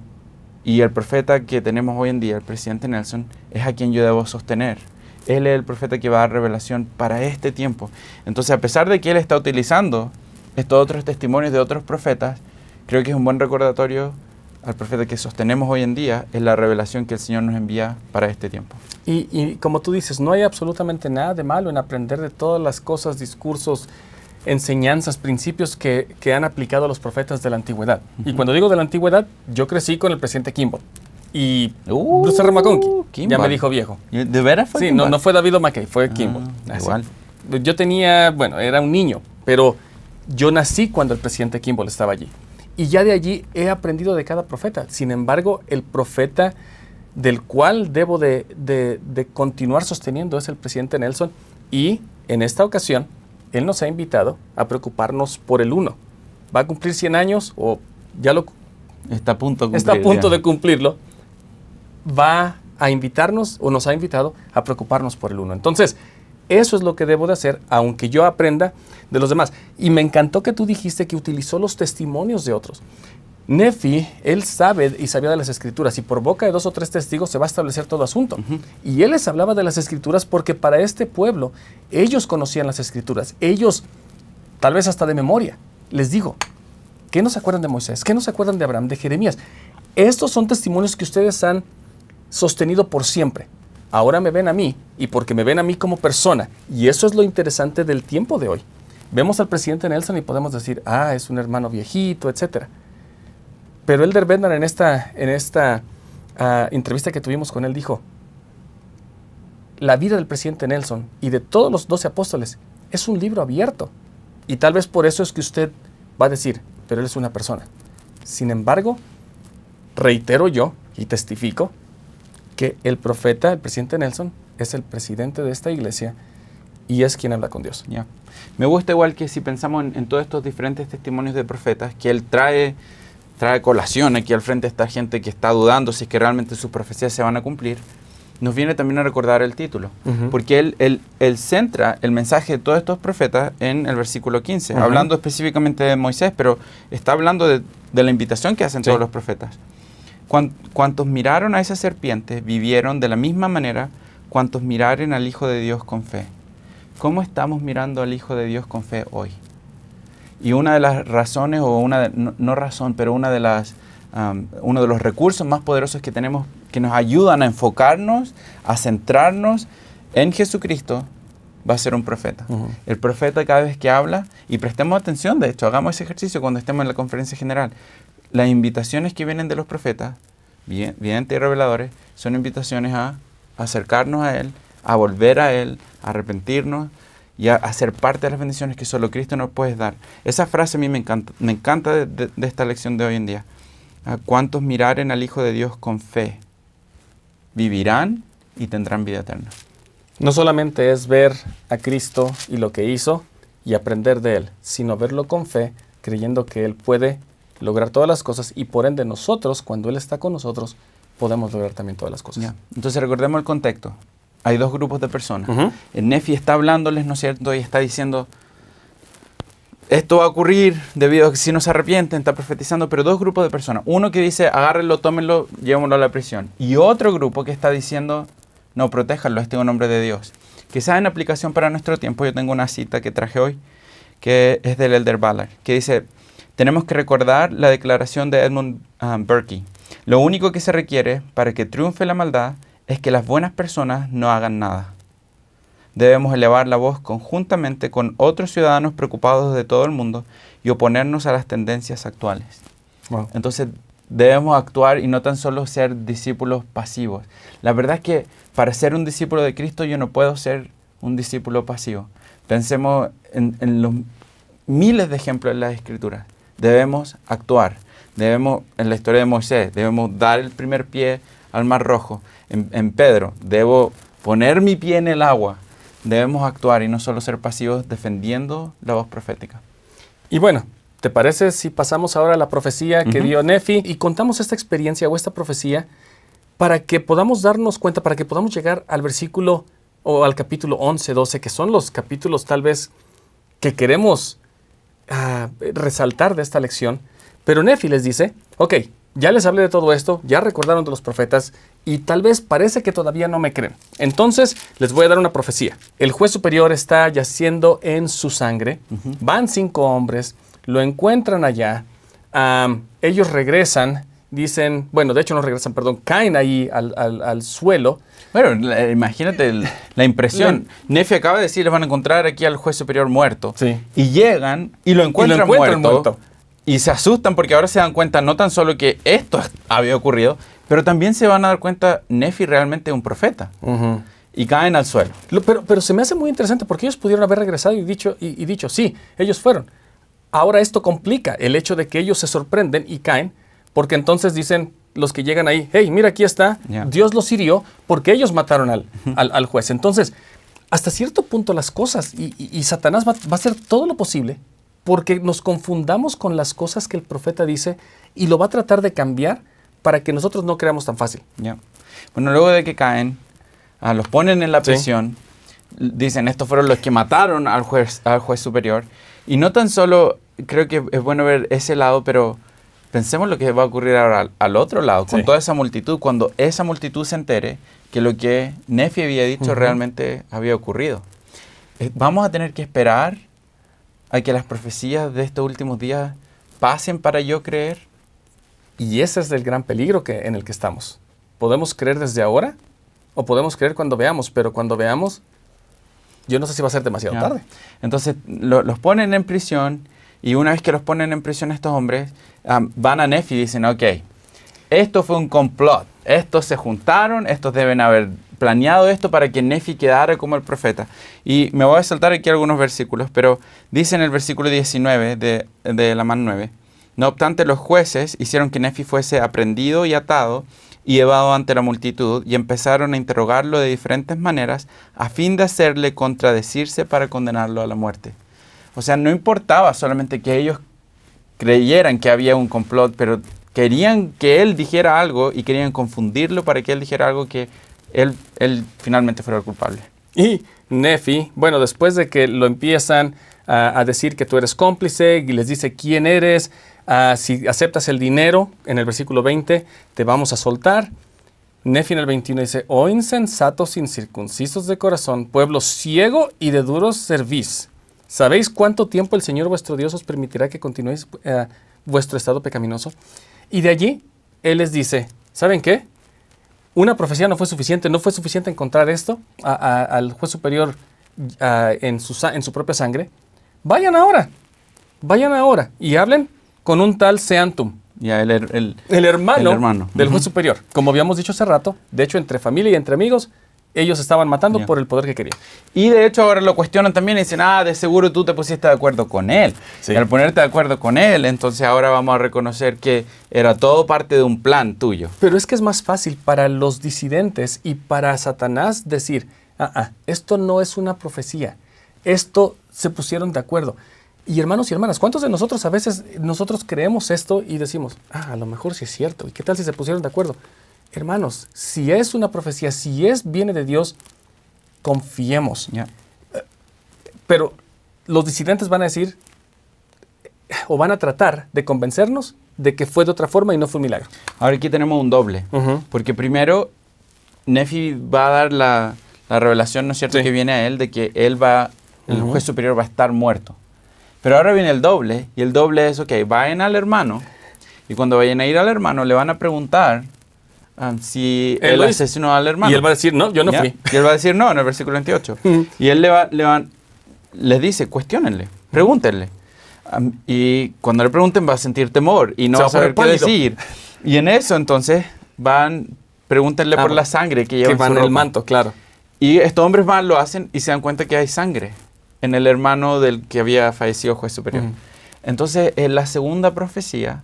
Speaker 2: y el profeta que tenemos hoy en día, el presidente Nelson, es a quien yo debo sostener. Él es el profeta que va a dar revelación para este tiempo. Entonces, a pesar de que él está utilizando estos otros testimonios de otros profetas, creo que es un buen recordatorio el profeta que sostenemos hoy en día es la revelación que el Señor nos envía para este tiempo. Y, como tú dices, no hay absolutamente
Speaker 1: nada de malo en aprender de todas las cosas, discursos, enseñanzas, principios que, han aplicado los profetas de la antigüedad. Y cuando digo de la antigüedad, yo crecí con el presidente Kimball. Y Bruce uh, R. ya me dijo viejo. ¿De veras fue? Sí, no, fue David Mackay, fue ah, Kimball. igual. Yo tenía, bueno, era un niño, pero yo nací cuando el presidente Kimball estaba allí y ya de allí he aprendido de cada profeta. Sin embargo, el profeta del cual debo de, continuar sosteniendo es el presidente Nelson y en esta ocasión él nos ha invitado a preocuparnos por el uno. Va a cumplir 100 años o ya lo... Está a punto está a punto de cumplirlo. Va a invitarnos o nos ha invitado a preocuparnos por el uno. Entonces, eso es lo que debo de hacer, aunque yo aprenda de los demás. Y me encantó que tú dijiste que utilizó los testimonios de otros. Nefi, él sabe y sabía de las escrituras y por boca de dos o tres testigos se va a establecer todo asunto. Y él les hablaba de las escrituras porque para este pueblo ellos conocían las escrituras, ellos tal vez hasta de memoria. Les digo, ¿qué no se acuerdan de Moisés? ¿Qué no se acuerdan de Abraham, de Jeremías? Estos son testimonios que ustedes han sostenido por siempre ahora me ven a mí y porque me ven a mí como persona. Y eso es lo interesante del tiempo de hoy. Vemos al presidente Nelson y podemos decir, ah, es un hermano viejito, etc. Pero Elder Bednar en esta, en esta ah, entrevista que tuvimos con él dijo, la vida del presidente Nelson y de todos los doce apóstoles es un libro abierto. Y tal vez por eso es que usted va a decir, pero él es una persona. Sin embargo, reitero yo y testifico que el profeta, el presidente Nelson, es el presidente de esta iglesia y es quien habla con Dios.
Speaker 2: Me gusta igual que si pensamos en, todos estos diferentes testimonios de profetas, que él trae, trae colación aquí al frente a esta gente que está dudando si es que realmente sus profecías se van a cumplir, nos viene también a recordar el título, porque él, él, centra el mensaje de todos estos profetas en el versículo 15, hablando específicamente de Moisés, pero está hablando de, la invitación que hacen todos los profetas. Cuantos miraron a esa serpiente vivieron de la misma manera cuantos miraron al Hijo de Dios con fe. ¿Cómo estamos mirando al Hijo de Dios con fe hoy? Y una de las razones, o una, no, razón, pero una de las, um, uno de los recursos más poderosos que tenemos que nos ayudan a enfocarnos, a centrarnos en Jesucristo, va a ser un profeta. El profeta cada vez que habla, y prestemos atención, de hecho, hagamos ese ejercicio cuando estemos en la conferencia general, las invitaciones que vienen de los profetas, videntes y reveladores, son invitaciones a acercarnos a Él, a volver a Él, a arrepentirnos y a, ser parte de las bendiciones que solo Cristo nos puede dar. Esa frase a mí me encanta, me encanta de, esta lección de hoy en día. A cuantos miraren al Hijo de Dios con fe, vivirán y tendrán vida eterna. No solamente
Speaker 1: es ver a Cristo y lo que hizo y aprender de Él, sino verlo con fe, creyendo que Él puede lograr todas las cosas y por ende nosotros, cuando Él está con nosotros,
Speaker 2: podemos lograr también todas las cosas. Entonces recordemos el contexto. Hay dos grupos de personas. El Nefi está hablándoles, ¿no es cierto? Y está diciendo, esto va a ocurrir debido a que si no se arrepienten, está profetizando, pero dos grupos de personas. Uno que dice, agárrenlo, tómenlo, llévenlo a la prisión. Y otro grupo que está diciendo, no, protéjanlo, este es un hombre de Dios. Quizás en aplicación para nuestro tiempo, yo tengo una cita que traje hoy, que es del Elder Ballard, que dice, tenemos que recordar la declaración de Edmund um, Burke. Lo único que se requiere para que triunfe la maldad es que las buenas personas no hagan nada. Debemos elevar la voz conjuntamente con otros ciudadanos preocupados de todo el mundo y oponernos a las tendencias actuales. Entonces debemos actuar y no tan solo ser discípulos pasivos. La verdad es que para ser un discípulo de Cristo yo no puedo ser un discípulo pasivo. Pensemos en, en los miles de ejemplos en las escrituras debemos actuar. Debemos, en la historia de Moisés, debemos dar el primer pie al mar rojo. En, Pedro, debo poner mi pie en el agua. Debemos actuar y no solo ser pasivos defendiendo la voz profética. Y bueno,
Speaker 1: ¿Te parece si pasamos ahora a la profecía que dio Nefi y contamos esta experiencia o esta profecía para que podamos darnos cuenta, para que podamos llegar al versículo o al capítulo 11, 12, que son los capítulos tal vez que queremos resaltar de esta lección. Pero Nefi les dice, ok, ya les hablé de todo esto, ya recordaron de los profetas y tal vez parece que todavía no me creen. Entonces les voy a dar una profecía. El juez superior está yaciendo en su sangre, van cinco hombres, lo encuentran allá, ellos regresan, dicen, bueno, de hecho no regresan, perdón,
Speaker 2: caen ahí al, al suelo bueno, imagínate la impresión. Nefi acaba de decir, les van a encontrar aquí al juez superior muerto. Sí. Y llegan y lo encuentran, muerto, Y se asustan porque ahora se dan cuenta no tan solo que esto había ocurrido, pero también se van a dar cuenta, Nefi realmente es un profeta. Y caen al suelo. pero, se
Speaker 1: me hace muy interesante porque ellos pudieron haber regresado y dicho, y dicho, sí, ellos fueron. Ahora esto complica el hecho de que ellos se sorprenden y caen, porque entonces dicen, los que llegan ahí, hey, mira, aquí está, Dios los hirió porque ellos mataron al, al, juez. Entonces, hasta cierto punto las cosas, y, Satanás va, a hacer todo lo posible porque nos confundamos con las cosas que el profeta dice y lo va a tratar de cambiar para que nosotros no creamos tan
Speaker 2: fácil. Bueno, luego de que caen, ah, los ponen en la prisión, dicen, estos fueron los que mataron al juez, al juez superior. Y no tan solo creo que es bueno ver ese lado, pero Pensemos lo que va a ocurrir ahora al, otro lado, con toda esa multitud, cuando esa multitud se entere que lo que Nefi había dicho realmente había ocurrido. Eh, vamos a tener que esperar a que las profecías de estos últimos días pasen para yo creer. Y ese es el gran peligro que, en el que estamos.
Speaker 1: Podemos creer desde ahora o podemos creer cuando veamos, pero cuando veamos,
Speaker 2: yo no sé si va a ser demasiado tarde. Entonces los ponen en prisión y una vez que los ponen en prisión estos hombres, ah, van a Nefi y dicen, ok, esto fue un complot, estos se juntaron, estos deben haber planeado esto para que Nefi quedara como el profeta. Y me voy a saltar aquí algunos versículos, pero dice en el versículo 19 de, de la man 9, no obstante los jueces hicieron que Nefi fuese aprendido y atado y llevado ante la multitud y empezaron a interrogarlo de diferentes maneras a fin de hacerle contradecirse para condenarlo a la muerte. O sea, no importaba solamente que ellos creyeran que había un complot, pero querían que él dijera algo y querían confundirlo para que él dijera algo que él, él finalmente fuera el culpable. Y
Speaker 1: Nefi, bueno, después de que lo empiezan a decir que tú eres cómplice y les dice quién eres, ah, si aceptas el dinero, en el versículo 20, te vamos a soltar. Nefi en el 21 dice, oh insensatos, incircuncisos de corazón, pueblo ciego y de duros cerviz. ¿Sabéis cuánto tiempo el Señor vuestro Dios os permitirá que continuéis eh, vuestro estado pecaminoso? Y de allí Él les dice, ¿saben qué? Una profecía no fue suficiente, no fue suficiente encontrar esto al juez superior ah, en, su, propia sangre. Vayan ahora, vayan ahora y hablen con un tal Seantum. el, el, hermano, del juez superior. Como habíamos dicho hace rato, de hecho, entre familia y entre amigos, ellos estaban matando por el poder que querían. Y de
Speaker 2: hecho ahora lo cuestionan también y dicen, ah, de seguro tú te pusiste de acuerdo con él. al ponerte de acuerdo con él, entonces ahora vamos a reconocer que era todo parte de un plan tuyo. Pero es que es más
Speaker 1: fácil para los disidentes y para Satanás decir, ah, ah, esto no es una profecía, esto se pusieron de acuerdo. Y hermanos y hermanas, ¿cuántos de nosotros a veces nosotros creemos esto y decimos, ah, a lo mejor sí es cierto, ¿y qué tal si se pusieron de acuerdo? hermanos, si es una profecía, si es viene de Dios, confiemos. Eh, pero los disidentes van a decir o van a
Speaker 2: tratar de convencernos de que fue de otra forma y no fue un milagro. Ahora aquí tenemos un doble, porque primero Nefi va a dar la, revelación, ¿no es cierto?, que viene a él de que él va, el juez superior va a estar muerto. Pero ahora viene el doble, y el doble es, ok, vayan al hermano, y cuando vayan a ir al hermano le van a preguntar Ah, si él, asesinó al hermano. Y él va a decir, no, yo no fui. Y él va a decir, no, en el versículo 28. Mm. Y él le va, le va, les dice, cuestionenle, pregúntenle. y cuando le pregunten va a sentir temor y no va a saber qué decir. Y en eso entonces van pregúntenle ah, por la sangre que lleva en van su el manto, claro. Y estos hombres van, lo hacen y se dan cuenta que hay sangre en el hermano del que había fallecido juez superior. Mm. Entonces, en la segunda profecía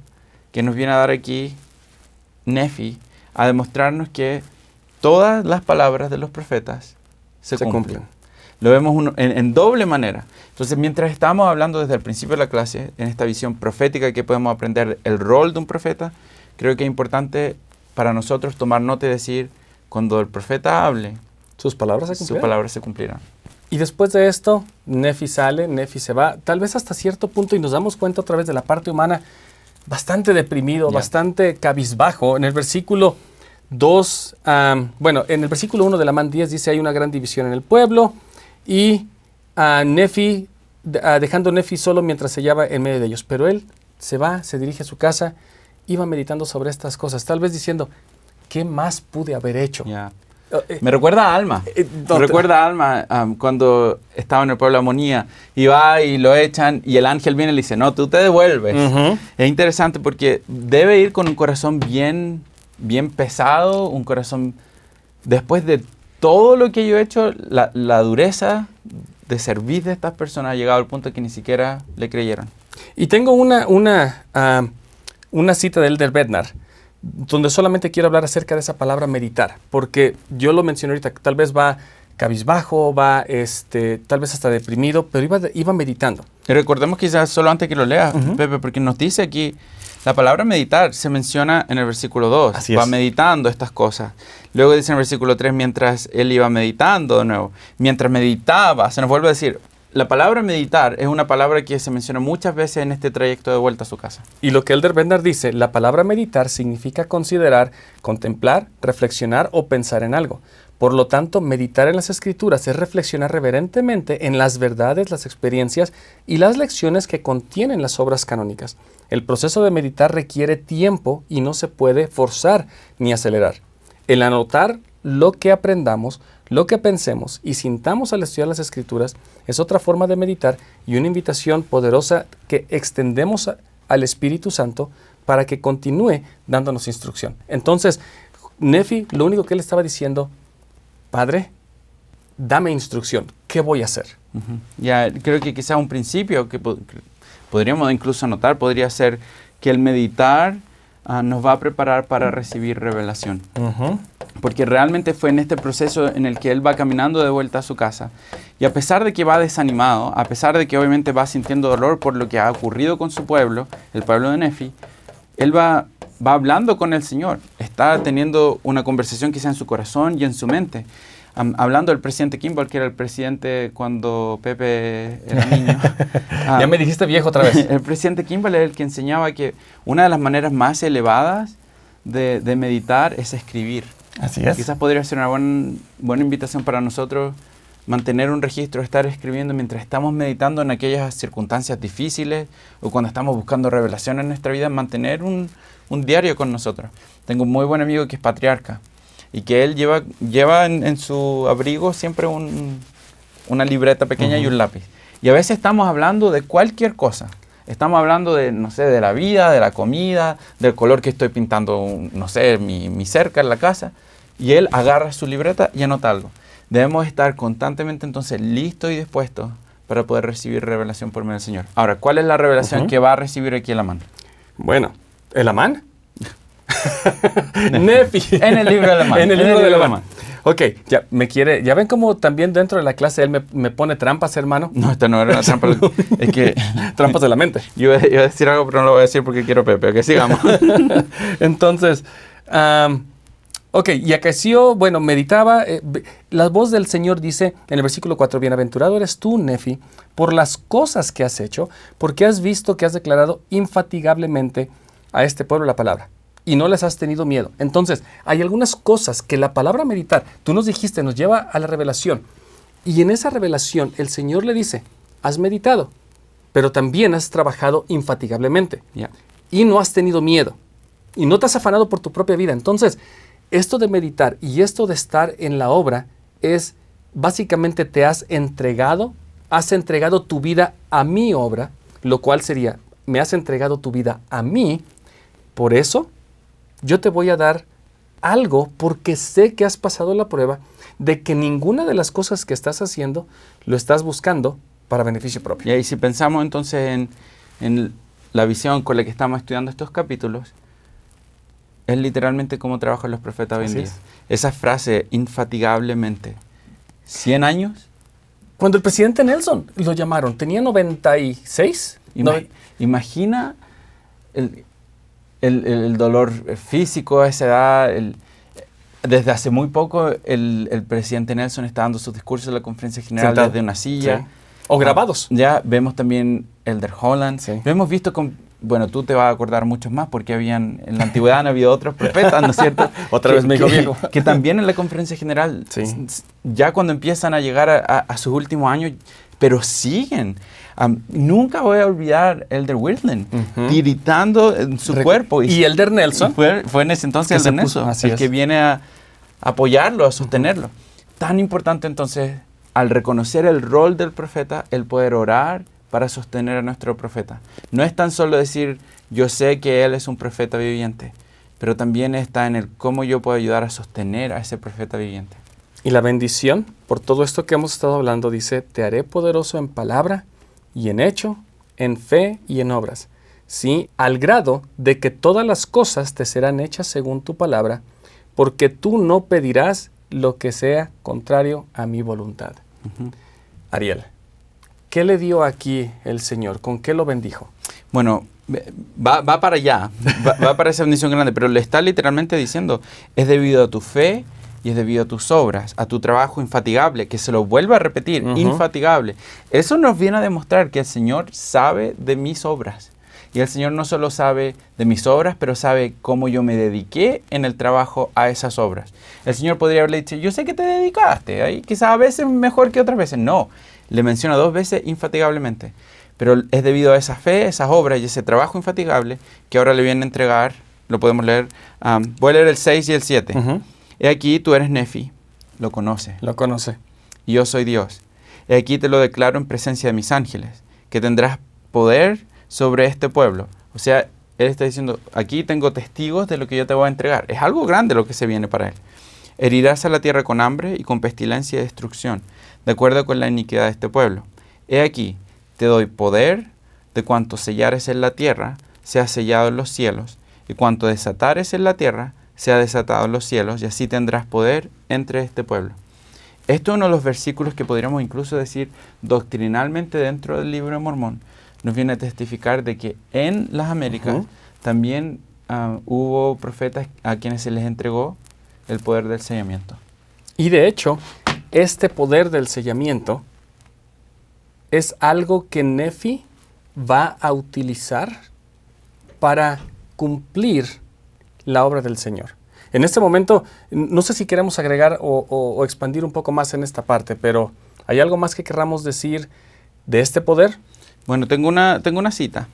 Speaker 2: que nos viene a dar aquí Nefi a demostrarnos que todas las palabras de los profetas se, cumplen. Lo vemos en, doble manera. Entonces, mientras estamos hablando desde el principio de la clase, en esta visión profética que podemos aprender el rol de un profeta, creo que es importante para nosotros tomar nota y decir, cuando el profeta hable, sus palabras se cumplirán. Sus palabras se cumplirán.
Speaker 1: Y después de esto, Nefi sale, Nefi se va, tal vez hasta cierto punto, y nos damos cuenta a través de la parte humana, bastante deprimido, bastante cabizbajo. En el versículo 2, bueno, en el versículo 1 de Man 10 dice hay una gran división en el pueblo y a Nefi, dejando a Nefi solo mientras se hallaba en medio de ellos. Pero él se va, se dirige a su casa, iba meditando sobre estas cosas, tal vez diciendo, ¿qué más pude haber hecho?
Speaker 2: Oh, eh, Me recuerda a Alma. Eh, Me recuerda a Alma cuando estaba en el pueblo de Amonía y va y lo echan y el ángel viene y le dice, no, tú te devuelves. Es interesante porque debe ir con un corazón bien, bien pesado, un corazón, después de todo lo que yo he hecho, la, dureza de servir de estas personas ha llegado al punto que ni siquiera le creyeron. Y tengo una,
Speaker 1: una, ah, una cita de del Bednar donde solamente quiero hablar acerca de esa palabra meditar, porque yo lo mencioné ahorita, tal vez va cabizbajo, va este,
Speaker 2: tal vez hasta deprimido, pero iba, iba meditando. Y recordemos quizás solo antes que lo lea Pepe, porque nos dice aquí, la palabra meditar se menciona en el versículo 2, va meditando estas cosas. Luego dice en el versículo 3, mientras él iba meditando de nuevo, mientras meditaba, se nos vuelve a decir, la palabra meditar es una palabra que se menciona muchas veces en este trayecto de vuelta a su casa. Y lo que Elder Bender dice, la palabra meditar significa considerar, contemplar,
Speaker 1: reflexionar o pensar en algo. Por lo tanto, meditar en las escrituras es reflexionar reverentemente en las verdades, las experiencias y las lecciones que contienen las obras canónicas. El proceso de meditar requiere tiempo y no se puede forzar ni acelerar. El anotar lo que aprendamos lo que pensemos y sintamos al estudiar las escrituras es otra forma de meditar y una invitación poderosa que extendemos al Espíritu Santo para que continúe dándonos instrucción. Entonces, Nefi, lo único que él estaba diciendo, Padre, dame instrucción, ¿qué voy a hacer?
Speaker 2: Ya, creo que quizá un principio que podríamos incluso anotar podría ser que el meditar Ah, nos va a preparar para recibir revelación. Porque realmente fue en este proceso en el que él va caminando de vuelta a su casa. Y a pesar de que va desanimado, a pesar de que obviamente va sintiendo dolor por lo que ha ocurrido con su pueblo, el pueblo de Nefi, él va, va hablando con el Señor. Está teniendo una conversación quizá en su corazón y en su mente hablando del presidente Kimball, que era el presidente cuando Pepe era niño. Ah, ya me dijiste viejo otra vez. el presidente Kimball era el que enseñaba que una de las maneras más elevadas de, meditar es escribir. Así es. Quizás podría ser una buena invitación para nosotros mantener un registro, estar escribiendo mientras estamos meditando en aquellas circunstancias difíciles o cuando estamos buscando revelaciones en nuestra vida, mantener un diario con nosotros. Tengo un muy buen amigo que es patriarca y que él lleva, lleva en, su abrigo siempre una libreta pequeña y un lápiz. Y a veces estamos hablando de cualquier cosa. Estamos hablando de, no sé, de la vida, de la comida, del color que estoy pintando, no sé, mi, mi cerca en la casa. Y él agarra su libreta y anota algo. Debemos estar constantemente entonces listos y dispuestos para poder recibir revelación por medio del Señor. Ahora, ¿cuál es la revelación que va a recibir aquí el Amán? Bueno, el Amán Nefi. en el libro de la mano
Speaker 1: Ok, ya me quiere, ya ven como también dentro de la clase él me, pone trampas, hermano. No,
Speaker 2: esta no era una trampa, es que trampas de la mente. Yo iba, a decir algo, pero no lo voy a decir porque quiero Pepe, que sigamos.
Speaker 1: Entonces, ok, y acaeció, bueno, meditaba, eh, la voz del Señor dice en el versículo 4, bienaventurado eres tú, Nefi, por las cosas que has hecho, porque has visto que has declarado infatigablemente a este pueblo la palabra y no les has tenido miedo. Entonces, hay algunas cosas que la palabra meditar, tú nos dijiste, nos lleva a la revelación. Y en esa revelación el Señor le dice, has meditado, pero también has trabajado infatigablemente. Y no has tenido miedo. Y no te has afanado por tu propia vida. Entonces, esto de meditar y esto de estar en la obra es básicamente te has entregado, has entregado tu vida a mi obra, lo cual sería, me has entregado tu vida a mí, por eso yo te voy a dar algo porque sé que has pasado la prueba de que ninguna de las cosas que estás haciendo lo
Speaker 2: estás buscando para beneficio propio. Y si pensamos entonces en, la visión con la que estamos estudiando estos capítulos, es literalmente como trabajan los profetas hoy en Esa frase, infatigablemente, 100 años. Cuando el presidente Nelson lo llamaron, tenía 96. y Imagina el, el, el dolor físico a esa edad. El, desde hace muy poco el, el, presidente Nelson está dando sus discursos en la conferencia general desde una silla. O grabados. Ah, ya vemos también el Holland. Lo hemos visto con bueno, tú te vas a acordar muchos más porque habían en la antigüedad han habido otros profetas, ¿no es cierto? Otra vez me dijo que, que, también en la conferencia general, ya cuando empiezan a llegar a, a, a, sus últimos años, pero siguen. nunca voy a olvidar Elder Wilden uh en su cuerpo. Y, Elder Nelson. Fue, fue en ese entonces Nelson, el que viene a apoyarlo, a sostenerlo. Tan importante entonces, al reconocer el rol del profeta, el poder orar para sostener a nuestro profeta. No es tan solo decir, yo sé que él es un profeta viviente, pero también está en el cómo yo puedo ayudar a sostener a ese profeta viviente. Y la bendición, por todo esto que hemos estado hablando, dice,
Speaker 1: te haré poderoso en palabra y en hecho, en fe y en obras. Sí, al grado de que todas las cosas te serán hechas según tu palabra, porque tú no pedirás lo que sea contrario a mi voluntad.
Speaker 2: Ariel, ¿qué le dio aquí el Señor? ¿Con qué lo bendijo? Bueno, va, para allá, va, va para esa bendición grande, pero le está literalmente diciendo, es debido a tu fe, y es debido a tus obras, a tu trabajo infatigable, que se lo vuelva a repetir, infatigable. Eso nos viene a demostrar que el Señor sabe de mis obras. Y el Señor no solo sabe de mis obras, pero sabe cómo yo me dediqué en el trabajo a esas obras. El Señor podría haberle dicho, yo sé que te dedicaste, ahí quizás a veces mejor que otras veces. No, le menciona dos veces infatigablemente. Pero es debido a esa fe, esas obras y ese trabajo infatigable que ahora le viene a entregar, lo podemos leer, voy a leer el 6 y el 7. He aquí tú eres Nefi, lo conoce. Lo conoce. Y yo soy Dios. He aquí te lo declaro en presencia de mis ángeles, que tendrás poder sobre este pueblo. O sea, él está diciendo, aquí tengo testigos de lo que yo te voy a entregar. Es algo grande lo que se viene para él. Herirás a la tierra con hambre y con pestilencia y destrucción, de acuerdo con la iniquidad de este pueblo. He aquí, te doy poder de cuanto sellares en la tierra, sea sellado en los cielos, y cuanto desatares en la tierra, se ha desatado los cielos, y así tendrás poder entre este pueblo. Esto es uno de los versículos que podríamos incluso decir doctrinalmente dentro del libro de Mormón. Nos viene a testificar de que en las Américas también ah, hubo profetas a quienes se les entregó el poder del sellamiento. Y de hecho, este poder del sellamiento
Speaker 1: es algo que Nefi va a utilizar para cumplir la obra del Señor. En este momento, no sé si queremos agregar o, expandir un poco más en esta parte, pero ¿hay algo más que querramos
Speaker 2: decir de este poder? Bueno, tengo una, tengo una cita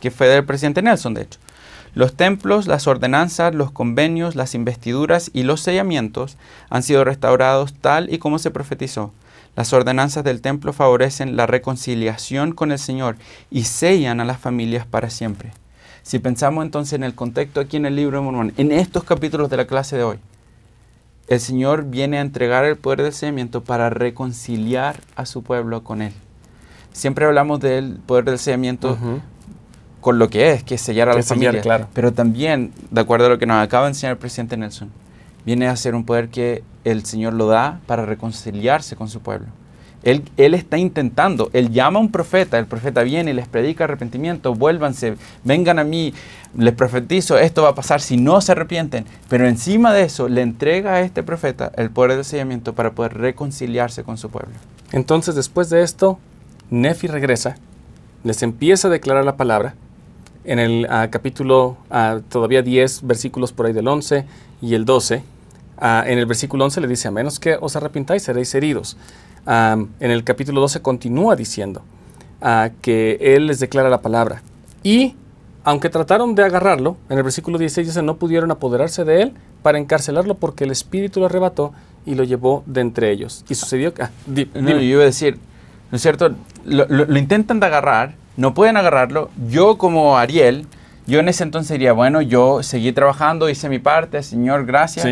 Speaker 2: que fue del presidente Nelson, de hecho. Los templos, las ordenanzas, los convenios, las investiduras y los sellamientos han sido restaurados tal y como se profetizó. Las ordenanzas del templo favorecen la reconciliación con el Señor y sellan a las familias para siempre. Si pensamos entonces en el contexto aquí en el libro de Mormón, en estos capítulos de la clase de hoy, el Señor viene a entregar el poder del sellamiento para reconciliar a su pueblo con Él. Siempre hablamos del poder del sellamiento con lo que es, que es sellar a la familia. Claro. Pero también, de acuerdo a lo que nos acaba de enseñar el presidente Nelson, viene a ser un poder que el Señor lo da para reconciliarse con su pueblo. Él, está intentando, él llama a un profeta, el profeta viene y les predica arrepentimiento, vuélvanse, vengan a mí, les profetizo, esto va a pasar si no se arrepienten. Pero encima de eso le entrega a este profeta el poder de sellamiento para poder reconciliarse con su pueblo. Entonces después de esto, Nefi regresa, les empieza a declarar la palabra. En
Speaker 1: el capítulo todavía 10 versículos por ahí del 11 y el 12, en el versículo 11 le dice, a menos que os arrepintáis seréis heridos en el capítulo 12 continúa diciendo ah, que Él les declara la palabra. Y aunque trataron de agarrarlo, en el versículo 16 dice, no pudieron apoderarse de Él para encarcelarlo porque el
Speaker 2: Espíritu lo arrebató y lo llevó de entre ellos. Y sucedió... que ah, yo iba a decir, ¿no es cierto? Lo, intentan de agarrar, no pueden agarrarlo. Yo como Ariel... Yo en ese entonces diría, bueno, yo seguí trabajando, hice mi parte, Señor, gracias.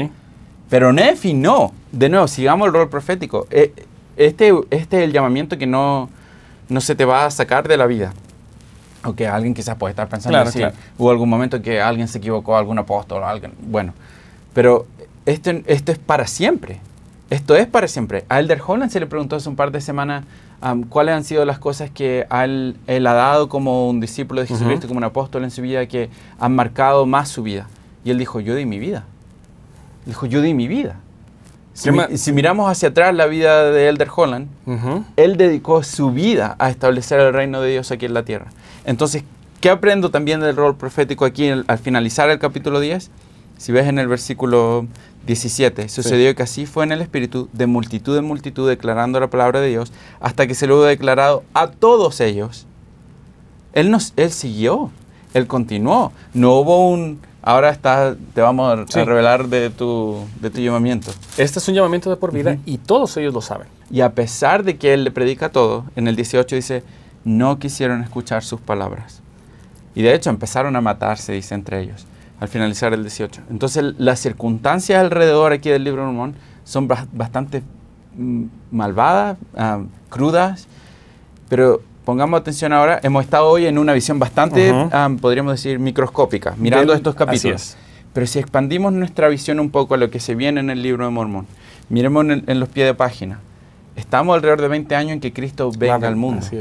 Speaker 2: Pero Nefi no. De nuevo, sigamos el rol profético. Eh, este, este, es el llamamiento que no, no se te va a sacar de la vida. O alguien quizás puede estar pensando claro, Hubo algún momento que alguien se equivocó, algún apóstol, alguien. Bueno, pero esto, esto es para siempre. Esto es para siempre. A Elder Holland se le preguntó hace un par de semanas cuáles han sido las cosas que él, ha dado como un discípulo de Jesucristo, como un apóstol en su vida, que han marcado más su vida. Y él dijo, yo di mi vida. dijo, yo di mi vida. Si, miramos hacia atrás la vida de Elder Holland, él dedicó su vida a establecer el reino de Dios aquí en la tierra. Entonces, ¿qué aprendo también del rol profético aquí al finalizar el capítulo 10? Si ves en el versículo 17, sucedió que así fue en el espíritu de multitud en multitud declarando la palabra de Dios hasta que se lo hubo declarado a todos ellos. Él, nos, él siguió, él continuó. No hubo un, ahora está, te vamos a, revelar de tu, de tu, llamamiento. Este es un llamamiento de por vida y todos ellos lo saben. Y a pesar de que Él le predica todo, en el 18 dice, no quisieron escuchar sus palabras. Y de hecho empezaron a matarse, dice entre ellos, al finalizar el 18. Entonces las circunstancias alrededor aquí del libro de Mormón son bastante mm, malvadas, ah, crudas, pero pongamos atención ahora, hemos estado hoy en una visión bastante, ah, podríamos decir, microscópica, mirando estos capítulos. Pero si expandimos nuestra visión un poco a lo que se viene en el libro de Mormón, miremos en, los pies de página. Estamos alrededor de 20 años en que Cristo venga al mundo. Y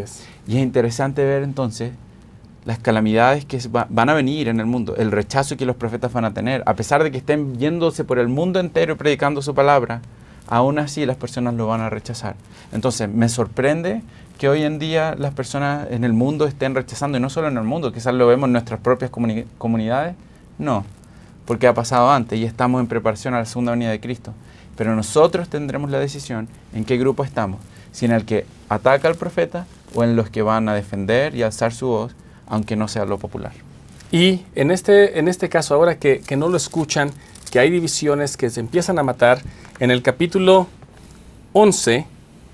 Speaker 2: es interesante ver entonces las calamidades que van a venir en el mundo, el rechazo que los profetas van a tener, a pesar de que estén viéndose por el mundo entero predicando su palabra, aún así las personas lo van a rechazar. Entonces, me sorprende que hoy en día las personas en el mundo estén rechazando, y no solo en el mundo, quizás lo vemos en nuestras propias comunidades, no, porque ha pasado antes y estamos en preparación a la segunda venida de Cristo. Pero nosotros tendremos la decisión en qué grupo estamos, si en el que ataca al profeta o en los que van a defender y alzar su voz, aunque no sea lo popular.
Speaker 1: Y en este, en este caso, ahora que, que no lo escuchan, que hay divisiones que se empiezan a matar. En el capítulo 11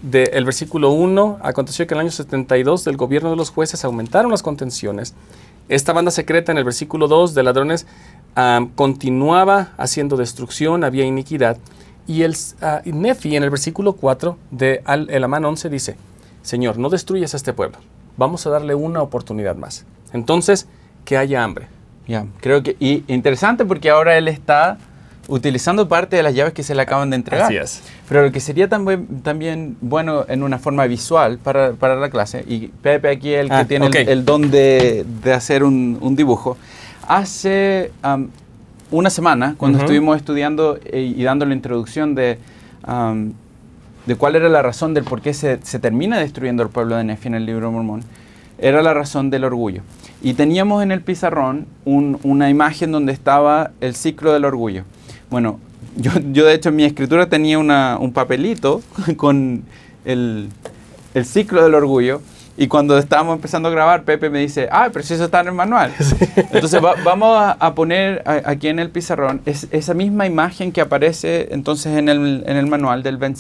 Speaker 1: del versículo 1, aconteció que en el año 72 del gobierno de los jueces aumentaron las contenciones. Esta banda secreta en el versículo 2 de ladrones continuaba haciendo destrucción, había iniquidad. Y el ah, Nefi en el versículo 4 de Al Elamán 11 dice, Señor, no destruyas a este pueblo, vamos a darle una oportunidad más. Entonces, que haya
Speaker 2: hambre creo que. Y interesante porque ahora él está utilizando parte de las llaves que se le acaban de entregar. Así es. Pero lo que sería también, también bueno en una forma visual para, para la clase, y Pepe aquí es el que ah, tiene el, don de, de hacer un, dibujo, hace una semana, cuando estuvimos estudiando eh, y dando la introducción de, de cuál era la razón del por qué se, se termina destruyendo el pueblo de Nefi en el libro mormón, era la razón del orgullo. Y teníamos en el pizarrón una imagen donde estaba el ciclo del orgullo. Bueno, yo, yo de hecho en mi escritura tenía un papelito con el, ciclo del orgullo. Y cuando estábamos empezando a grabar, Pepe me dice, ah, pero estar eso está en el manual. Entonces vamos a, poner aquí en el pizarrón esa misma imagen que aparece entonces en el, en el manual del Ben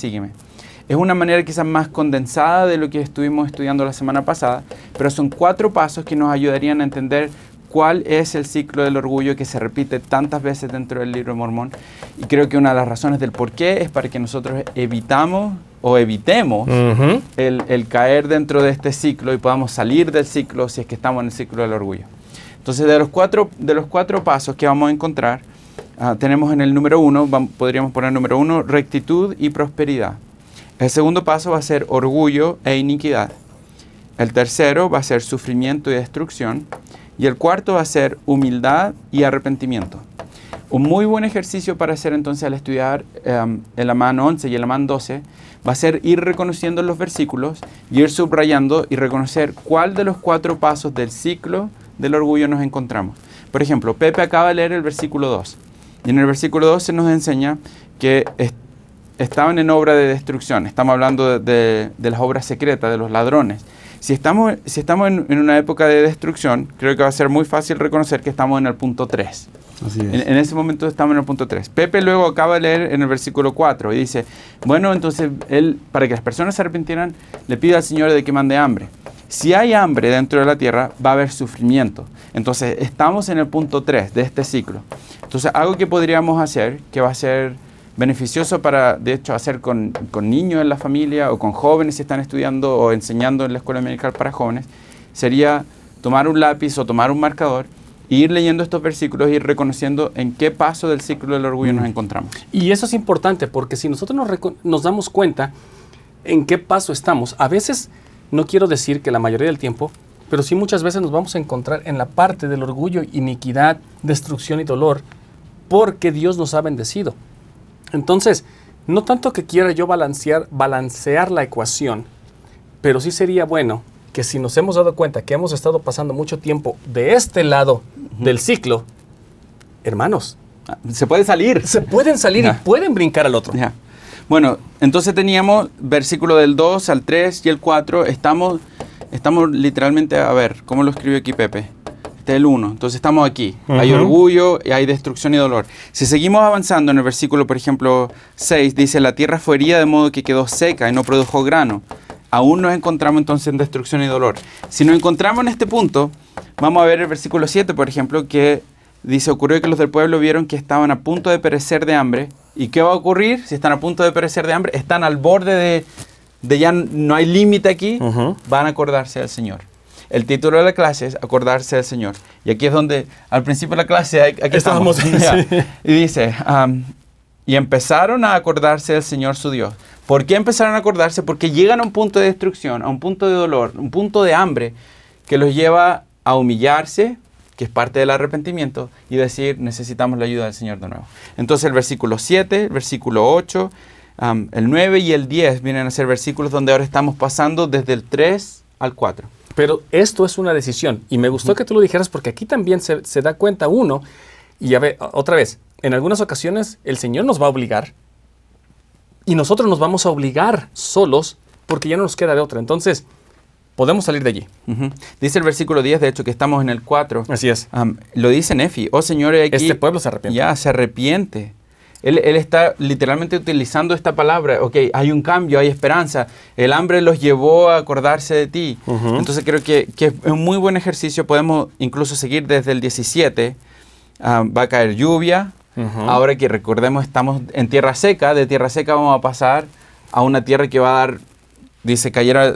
Speaker 2: es una manera quizás más condensada de lo que estuvimos estudiando la semana pasada, pero son cuatro pasos que nos ayudarían a entender cuál es el ciclo del orgullo que se repite tantas veces dentro del libro de Mormón. Y creo que una de las razones del por qué es para que nosotros evitamos o evitemos el, caer dentro de este ciclo y podamos salir del ciclo si es que estamos en el ciclo del orgullo. Entonces, de los cuatro, de los cuatro pasos que vamos a encontrar, ah, tenemos en el número uno, podríamos poner número uno, rectitud y prosperidad. El segundo paso va a ser orgullo e iniquidad. El tercero va a ser sufrimiento y destrucción. Y el cuarto va a ser humildad y arrepentimiento. Un muy buen ejercicio para hacer entonces al estudiar em, el Amán 11 y el Amán 12 va a ser ir reconociendo los versículos y ir subrayando y reconocer cuál de los cuatro pasos del ciclo del orgullo nos encontramos. Por ejemplo, Pepe acaba de leer el versículo 2 y en el versículo 2 se nos enseña que estaban en obra de destrucción, estamos hablando de, las obras secretas, de los ladrones. Si estamos, si estamos en, una época de destrucción, creo que va a ser muy fácil reconocer que estamos en el punto 3. en, ese momento estamos en el punto 3. Pepe luego acaba de leer en el versículo 4 y dice, bueno, entonces él, para que las personas se arrepintieran, le pide al Señor de que mande hambre. Si hay hambre dentro de la tierra, va a haber sufrimiento. Entonces, estamos en el punto 3 de este ciclo. Entonces, algo que podríamos hacer, que va a ser beneficioso para, de hecho, hacer con, niños en la familia o con jóvenes si están estudiando o enseñando en la escuela medical para jóvenes, sería tomar un lápiz o tomar un marcador ir leyendo estos versículos ir reconociendo en qué paso del ciclo del orgullo nos mm. encontramos.
Speaker 1: Y eso es importante porque si nosotros nos damos cuenta en qué paso estamos, a veces, no quiero decir que la mayoría del tiempo, pero sí muchas veces nos vamos a encontrar en la parte del orgullo, iniquidad, destrucción y dolor, porque Dios nos ha bendecido. Entonces, no tanto que quiera yo balancear, la ecuación, pero sí sería bueno que si nos hemos dado cuenta que hemos estado pasando mucho tiempo de este lado
Speaker 2: del ciclo, hermanos. Se puede salir. Se pueden salir y pueden brincar al otro. Bueno, entonces teníamos versículo del 2 al 3 y el 4. Estamos, estamos literalmente, a ver, ¿cómo lo escribió aquí Pepe? el 1. Entonces estamos aquí. Hay orgullo y hay destrucción y dolor. Si seguimos avanzando en el versículo, por ejemplo, 6, dice, la tierra fue herida de modo que quedó seca y no produjo grano. Aún nos encontramos entonces en destrucción y dolor. Si nos encontramos en este punto, vamos a ver el versículo 7, por ejemplo, que dice, ocurrió que los del pueblo vieron que estaban a punto de perecer de hambre. ¿Y qué va a ocurrir si están a punto de perecer de hambre? Están al borde de, de ya no hay límite aquí. Van a acordarse del Señor. El título de la clase es Acordarse del Señor. Y aquí es donde al principio de la clase, aquí estamos. Y dice, y empezaron a acordarse del Señor su Dios. ¿Por qué empezaron a acordarse? Porque llegan a un punto de destrucción, a un punto de dolor, un punto de hambre que los lleva a humillarse, que es parte del arrepentimiento, y decir, necesitamos la ayuda del Señor de nuevo. Entonces el versículo 7, el versículo 8, el 9 y el 10 vienen a ser versículos donde ahora estamos pasando desde el 3 al 4. Pero esto es una decisión y me gustó que tú lo dijeras porque aquí también se,
Speaker 1: da cuenta uno, y ya ve, otra vez, en algunas ocasiones el Señor nos va a obligar y nosotros nos vamos a obligar solos porque ya no nos queda de otra. Entonces,
Speaker 2: podemos salir de allí. Dice el versículo 10, de hecho, que estamos en el 4. Así es. lo dice Nefi, oh Señor, este pueblo se arrepiente. Ya, se arrepiente él, está literalmente utilizando esta palabra, ok, hay un cambio, hay esperanza, el hambre los llevó a acordarse de ti. Entonces creo que, es un muy buen ejercicio, podemos incluso seguir desde el 17, ah, va a caer lluvia, ahora que recordemos estamos en tierra seca, de tierra seca vamos a pasar a una tierra que va a dar, dice, cayera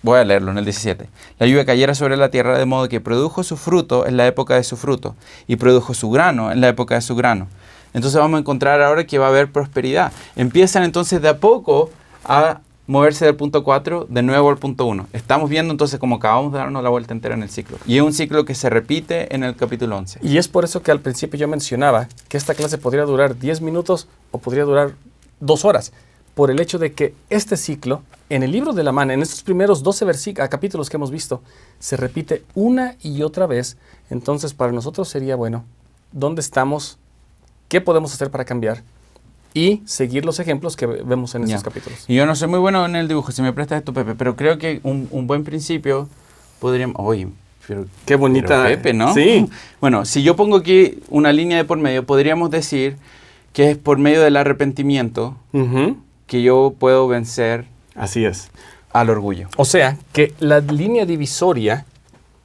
Speaker 2: voy a leerlo en el 17. La lluvia cayera sobre la tierra de modo que produjo su fruto en la época de su fruto y produjo su grano en la época de su grano. Entonces vamos a encontrar ahora que va a haber prosperidad. Empiezan entonces de a poco a moverse del punto 4 de nuevo al punto 1. Estamos viendo entonces como acabamos de darnos la vuelta entera en el ciclo. Y es un ciclo que se repite en el capítulo 11.
Speaker 1: Y es por eso que al principio yo mencionaba que esta clase podría durar 10 minutos o podría durar 2 horas, por el hecho de que este ciclo, en el libro de la mano, en estos primeros 12 versículos, capítulos que hemos visto, se repite una y otra vez. Entonces para nosotros sería, bueno, ¿dónde estamos qué podemos hacer para cambiar y
Speaker 2: seguir los ejemplos que vemos en estos capítulos. Y yo no soy muy bueno en el dibujo, si me prestas esto, Pepe, pero creo que un, buen principio podríamos... Oye, qué bonita. Pepe, ¿no? Sí. Bueno, si yo pongo aquí una línea de por medio, podríamos decir que es por medio del arrepentimiento que yo puedo vencer. Así es. Al orgullo. O
Speaker 1: sea, que la línea divisoria,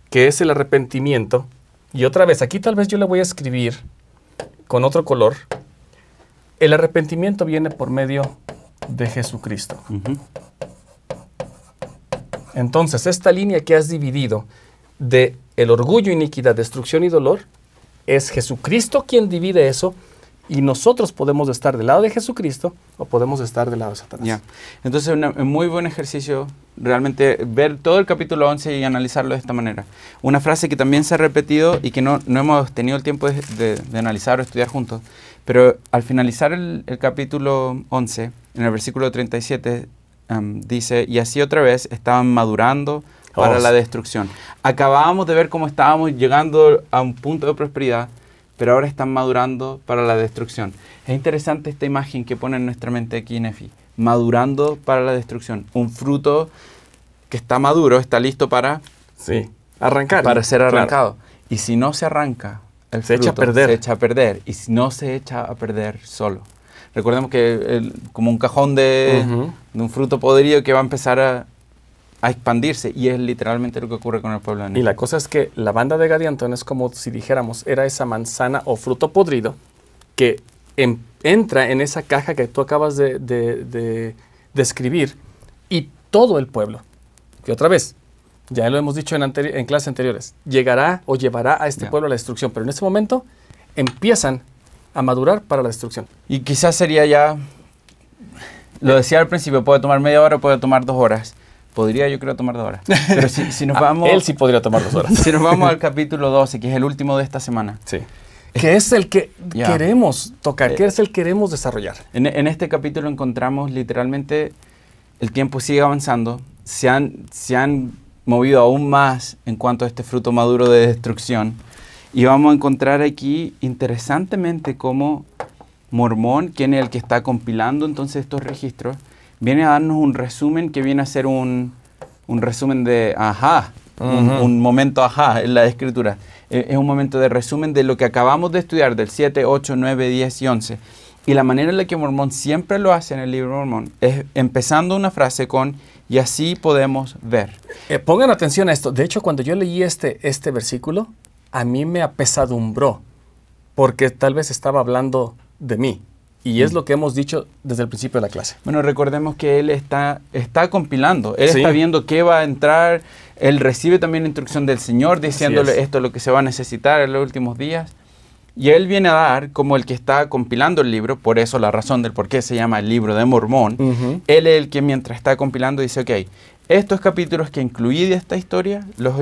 Speaker 1: que es el arrepentimiento, y otra vez, aquí tal vez yo le voy a escribir con otro color, el arrepentimiento viene por medio de Jesucristo. Entonces, esta línea que has dividido de el orgullo, iniquidad, destrucción y dolor, es Jesucristo quien divide eso y nosotros podemos estar del lado de Jesucristo o podemos estar del lado de
Speaker 2: Satanás. Entonces, es un muy buen ejercicio realmente ver todo el capítulo 11 y analizarlo de esta manera. Una frase que también se ha repetido y que no, hemos tenido el tiempo de, analizar o estudiar juntos, pero al finalizar el, capítulo 11, en el versículo 37, em, dice, y así otra vez estaban madurando para oh. la destrucción. Acabábamos de ver cómo estábamos llegando a un punto de prosperidad pero ahora están madurando para la destrucción. Es interesante esta imagen que pone en nuestra mente aquí Nefi, madurando para la destrucción, un fruto que está maduro, está listo para sí. arrancar, para ser arrancado. Y si no se arranca, el se echa a perder. se echa a perder y si no se echa a perder solo. Recordemos que como un cajón de, de un fruto podrido que va a empezar a, a expandirse y es literalmente lo que ocurre con el pueblo Y la cosa es que la banda de Gadiantón es como si
Speaker 1: dijéramos, era esa manzana o fruto podrido que em, entra en esa caja que tú acabas de, describir y todo el pueblo, que otra vez, ya lo hemos dicho en, clases anteriores, llegará o llevará a este pueblo a la destrucción,
Speaker 2: pero en este momento empiezan a madurar para la destrucción. Y quizás sería ya, lo decía al principio, puede tomar media hora, puede tomar dos horas podría yo creo tomar dos horas. Pero si, nos ah, vamos... Él sí podría tomar dos horas. si nos vamos al capítulo 12, que es el último de esta semana. Sí. Que es el que queremos tocar, eh, que es el que queremos desarrollar. En, en, este capítulo encontramos literalmente el tiempo sigue avanzando, se han, se han movido aún más en cuanto a este fruto maduro de destrucción. Y vamos a encontrar aquí interesantemente cómo Mormón, quien es el que está compilando entonces estos registros, viene a darnos un resumen que viene a ser un, resumen de ajá, un, momento ajá en la escritura. Eh, es, un momento de resumen de lo que acabamos de estudiar, del 7, 8, 9, 10 y 11. Y la manera en la que Mormón siempre lo hace en el libro Mormón es empezando una frase con y así podemos ver. Eh, pongan atención a esto. De hecho, cuando yo leí este, este versículo, a mí me
Speaker 1: apesadumbró porque tal vez estaba hablando de mí. Y es mm. lo que hemos dicho desde el principio de la clase.
Speaker 2: Bueno, recordemos que él está, está compilando, él está viendo qué va a entrar, él recibe también instrucción del Señor diciéndole esto es lo que se va a necesitar en los últimos días. Y él viene a dar como el que está compilando el libro, por eso la razón del por qué se llama el libro de Mormón. Él es el que mientras está compilando dice, ok, estos capítulos que incluí de esta historia, los,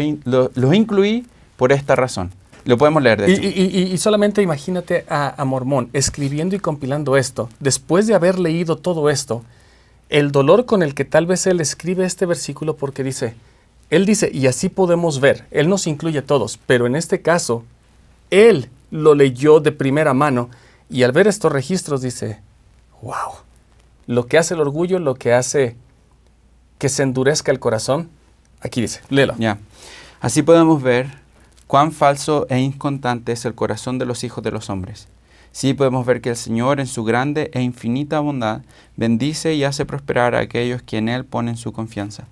Speaker 2: los incluí por esta razón. Lo podemos leer, de
Speaker 1: Y, solamente imagínate a, a, Mormón escribiendo y compilando esto, después de haber leído todo esto, el dolor con el que tal vez él escribe este versículo porque dice, él dice, y así podemos ver, él nos incluye a todos, pero en este caso, él lo leyó de primera mano y al ver estos registros dice, wow, lo que hace el orgullo, lo que hace que se endurezca el corazón,
Speaker 2: aquí dice, léelo. Ya, así podemos ver cuán falso e inconstante es el corazón de los hijos de los hombres. Sí podemos ver que el Señor en su grande e infinita bondad bendice y hace prosperar a aquellos que en Él ponen su confianza.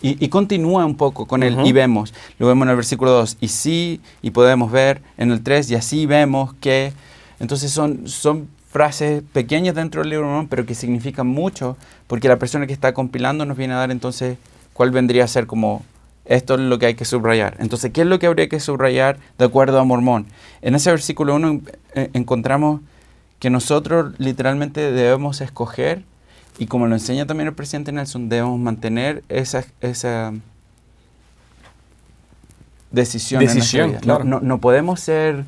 Speaker 2: Y, continúa un poco con él y vemos, lo vemos en el versículo 2, y sí, y podemos ver en el 3, y así vemos que, entonces son, son frases pequeñas dentro del libro, pero que significan mucho, porque la persona que está compilando nos viene a dar entonces cuál vendría a ser como esto es lo que hay que subrayar. Entonces, ¿qué es lo que habría que subrayar de acuerdo a Mormón? En ese versículo 1 eh, encontramos que nosotros literalmente debemos escoger, y como lo enseña también el presidente Nelson, debemos mantener esa, esa decisión. no, podemos ser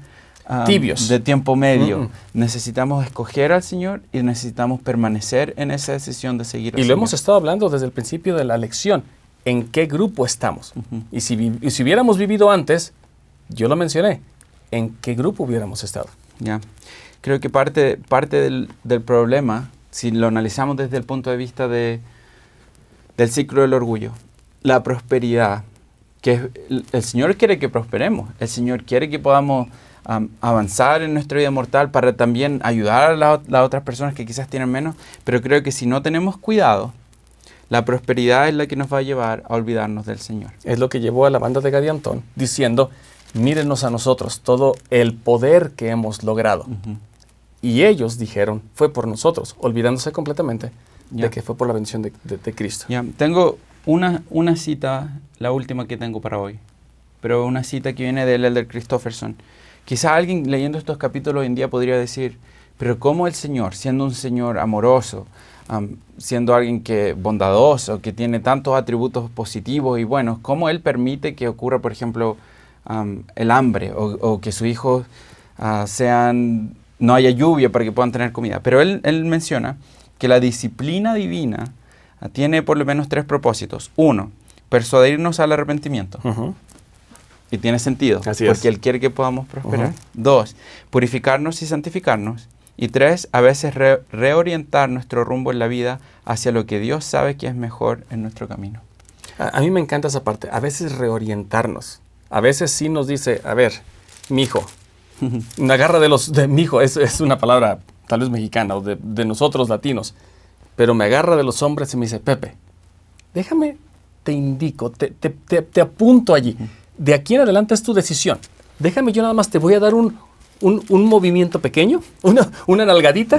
Speaker 2: tibios. De tiempo medio. Necesitamos escoger al Señor y necesitamos permanecer en esa decisión de seguir. y lo hemos estado hablando desde el principio de la lección en qué
Speaker 1: grupo estamos. y, si hubiéramos vivido antes, yo lo mencioné, en qué grupo hubiéramos estado.
Speaker 2: Ya, creo que parte, parte del, problema, si lo analizamos desde el punto de vista de, del ciclo del orgullo, la prosperidad, que el, Señor quiere que prosperemos, el Señor quiere que podamos avanzar en nuestra vida mortal para también ayudar a las otras personas que quizás tienen menos, pero creo que si no tenemos cuidado, la prosperidad es la que nos va a llevar a olvidarnos del Señor. Es lo que llevó a la banda de Gadiantón diciendo, mírenos a nosotros todo
Speaker 1: el poder que hemos logrado. Y ellos dijeron, fue por nosotros, olvidándose
Speaker 2: completamente de que fue por la bendición de, Cristo. Tengo una, una cita, la última que tengo para hoy, pero una cita que viene del Elder Christofferson. Quizá alguien leyendo estos capítulos hoy en día podría decir, pero ¿cómo el Señor, siendo un Señor amoroso, siendo alguien que bondadoso, que tiene tantos atributos positivos y buenos, ¿cómo él permite que ocurra, por ejemplo, el hambre o, que su hijo ah, sean, no haya lluvia para que puedan tener comida? Pero él, menciona que la disciplina divina ah, tiene por lo menos tres propósitos. Uno, persuadirnos al arrepentimiento. Y tiene sentido, porque Él quiere que podamos prosperar. Dos, purificarnos y santificarnos. Y tres, a veces reorientar nuestro rumbo en la vida hacia lo que Dios sabe que es mejor en nuestro camino. A, mí me encanta esa parte, a veces reorientarnos. A veces sí nos dice, a ver, mi hijo,
Speaker 1: agarra de los, de mi hijo, es, una palabra tal vez mexicana o de, nosotros latinos, pero me agarra de los hombres y me dice, Pepe, déjame, te indico, te apunto allí. De aquí en adelante es tu decisión. Déjame, yo nada más te voy a dar
Speaker 2: un, un, movimiento pequeño, una, nalgadita,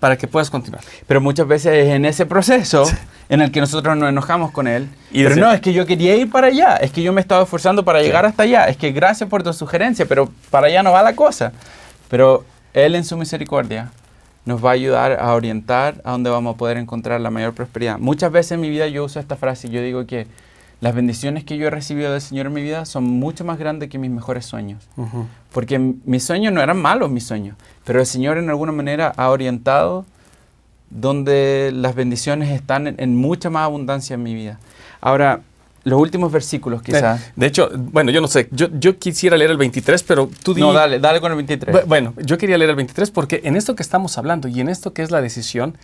Speaker 2: para que puedas continuar. Pero muchas veces en ese proceso en el que nosotros nos enojamos con él, pero no, es que yo quería ir para allá, es que yo me estaba esforzando para llegar hasta allá, es que gracias por tu sugerencia, pero para allá no va la cosa. Pero Él en su misericordia nos va a ayudar a orientar a dónde vamos a poder encontrar la mayor prosperidad. Muchas veces en mi vida yo uso esta frase, y yo digo que las bendiciones que yo he recibido del Señor en mi vida son mucho más grandes que mis mejores sueños. Porque mis sueños no eran malos, mis sueños, pero el Señor en alguna manera ha orientado donde las bendiciones están en, mucha más abundancia en mi vida. Ahora, los últimos versículos eh, quizás.
Speaker 1: De, hecho, bueno, yo no sé, yo, yo, quisiera leer el 23, pero tú di... No, dale,
Speaker 2: dale con el 23. Bueno,
Speaker 1: yo quería leer el 23 porque en esto que estamos hablando y en esto que es la decisión,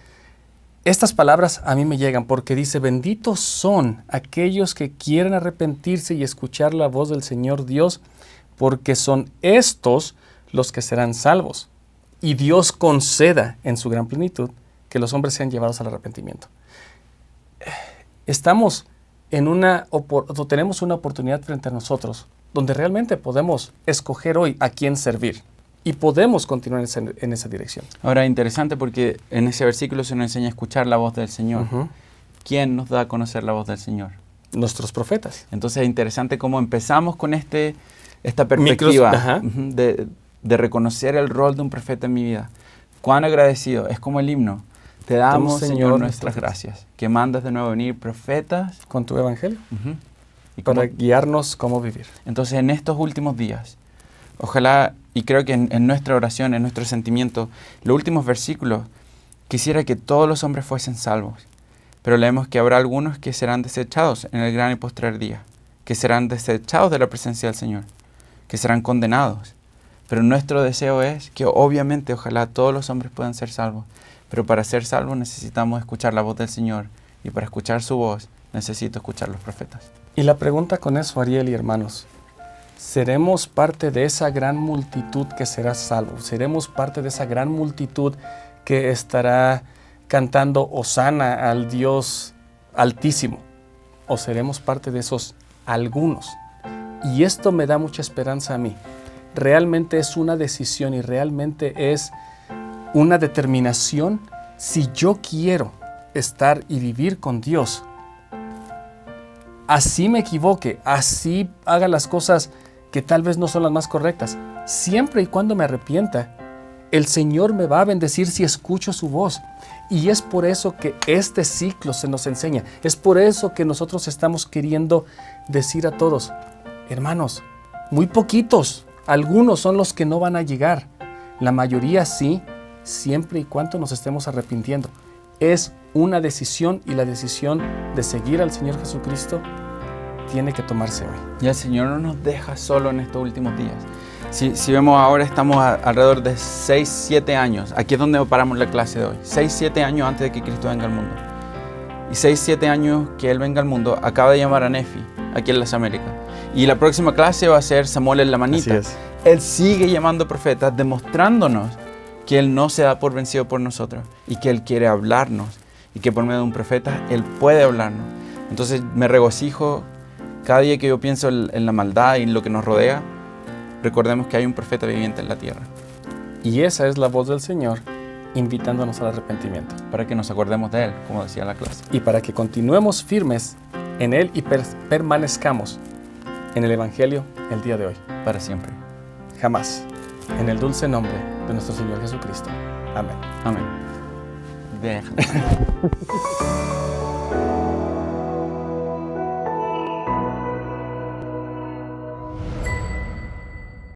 Speaker 1: estas palabras a mí me llegan porque dice, benditos son aquellos que quieren arrepentirse y escuchar la voz del Señor Dios, porque son estos los que serán salvos. Y Dios conceda en su gran plenitud que los hombres sean llevados al arrepentimiento. Estamos en una, tenemos una oportunidad frente a nosotros donde realmente podemos escoger hoy a quién servir y podemos continuar en esa, en esa, dirección.
Speaker 2: Ahora, interesante porque en ese versículo se nos enseña a escuchar la voz del Señor. ¿Quién nos da a conocer la voz del Señor? Nuestros profetas. Entonces es interesante cómo empezamos con este, esta perspectiva de, de, reconocer el rol de un profeta en mi vida. Cuán agradecido, es como el himno. Te damos, Señor, nuestras gracias, que mandas de nuevo venir profetas. Con tu evangelio. y para guiarnos cómo vivir. Entonces en estos últimos días, ojalá y creo que en, nuestra oración, en nuestro sentimiento, los últimos versículos, quisiera que todos los hombres fuesen salvos, pero leemos que habrá algunos que serán desechados en el gran y postrer día, que serán desechados de la presencia del Señor, que serán condenados. Pero nuestro deseo es que obviamente ojalá todos los hombres puedan ser salvos, pero para ser salvos necesitamos escuchar la voz del Señor y para escuchar su voz necesito escuchar los profetas.
Speaker 1: Y la pregunta con eso, Ariel y hermanos, seremos parte de esa gran multitud que será salvo, seremos parte de esa gran multitud que estará cantando Osana al Dios Altísimo, o seremos parte de esos algunos. Y esto me da mucha esperanza a mí. Realmente es una decisión y realmente es una determinación si yo quiero estar y vivir con Dios. Así me equivoque, así haga las cosas que tal vez no son las más correctas, siempre y cuando me arrepienta, el Señor me va a bendecir si escucho su voz. Y es por eso que este ciclo se nos enseña. Es por eso que nosotros estamos queriendo decir a todos, hermanos, muy poquitos, algunos son los que no van a llegar. La mayoría sí, siempre y cuando nos estemos arrepintiendo. Es una decisión y la decisión de seguir al Señor Jesucristo
Speaker 2: tiene que tomarse hoy. Y el Señor no nos deja solo en estos últimos días. Si, si vemos ahora, estamos alrededor de 6, 7 años. Aquí es donde paramos la clase de hoy. 6, 7 años antes de que Cristo venga al mundo. Y 6, 7 años que Él venga al mundo, acaba de llamar a Nefi, aquí en las Américas. Y la próxima clase va a ser Samuel en la manita. Él sigue llamando profetas, demostrándonos que Él no se da por vencido por nosotros y que Él quiere hablarnos y que por medio de un profeta Él puede hablarnos. Entonces me regocijo cada día que yo pienso en la maldad y en lo que nos rodea, recordemos que hay un profeta viviente en la tierra. Y esa es la voz del Señor invitándonos al arrepentimiento.
Speaker 1: Para que nos acordemos de Él, como decía la clase. Y para que continuemos firmes en Él y permanezcamos en el Evangelio el día de hoy. Para siempre. Jamás. En el dulce nombre de nuestro Señor Jesucristo. Amén. Amén.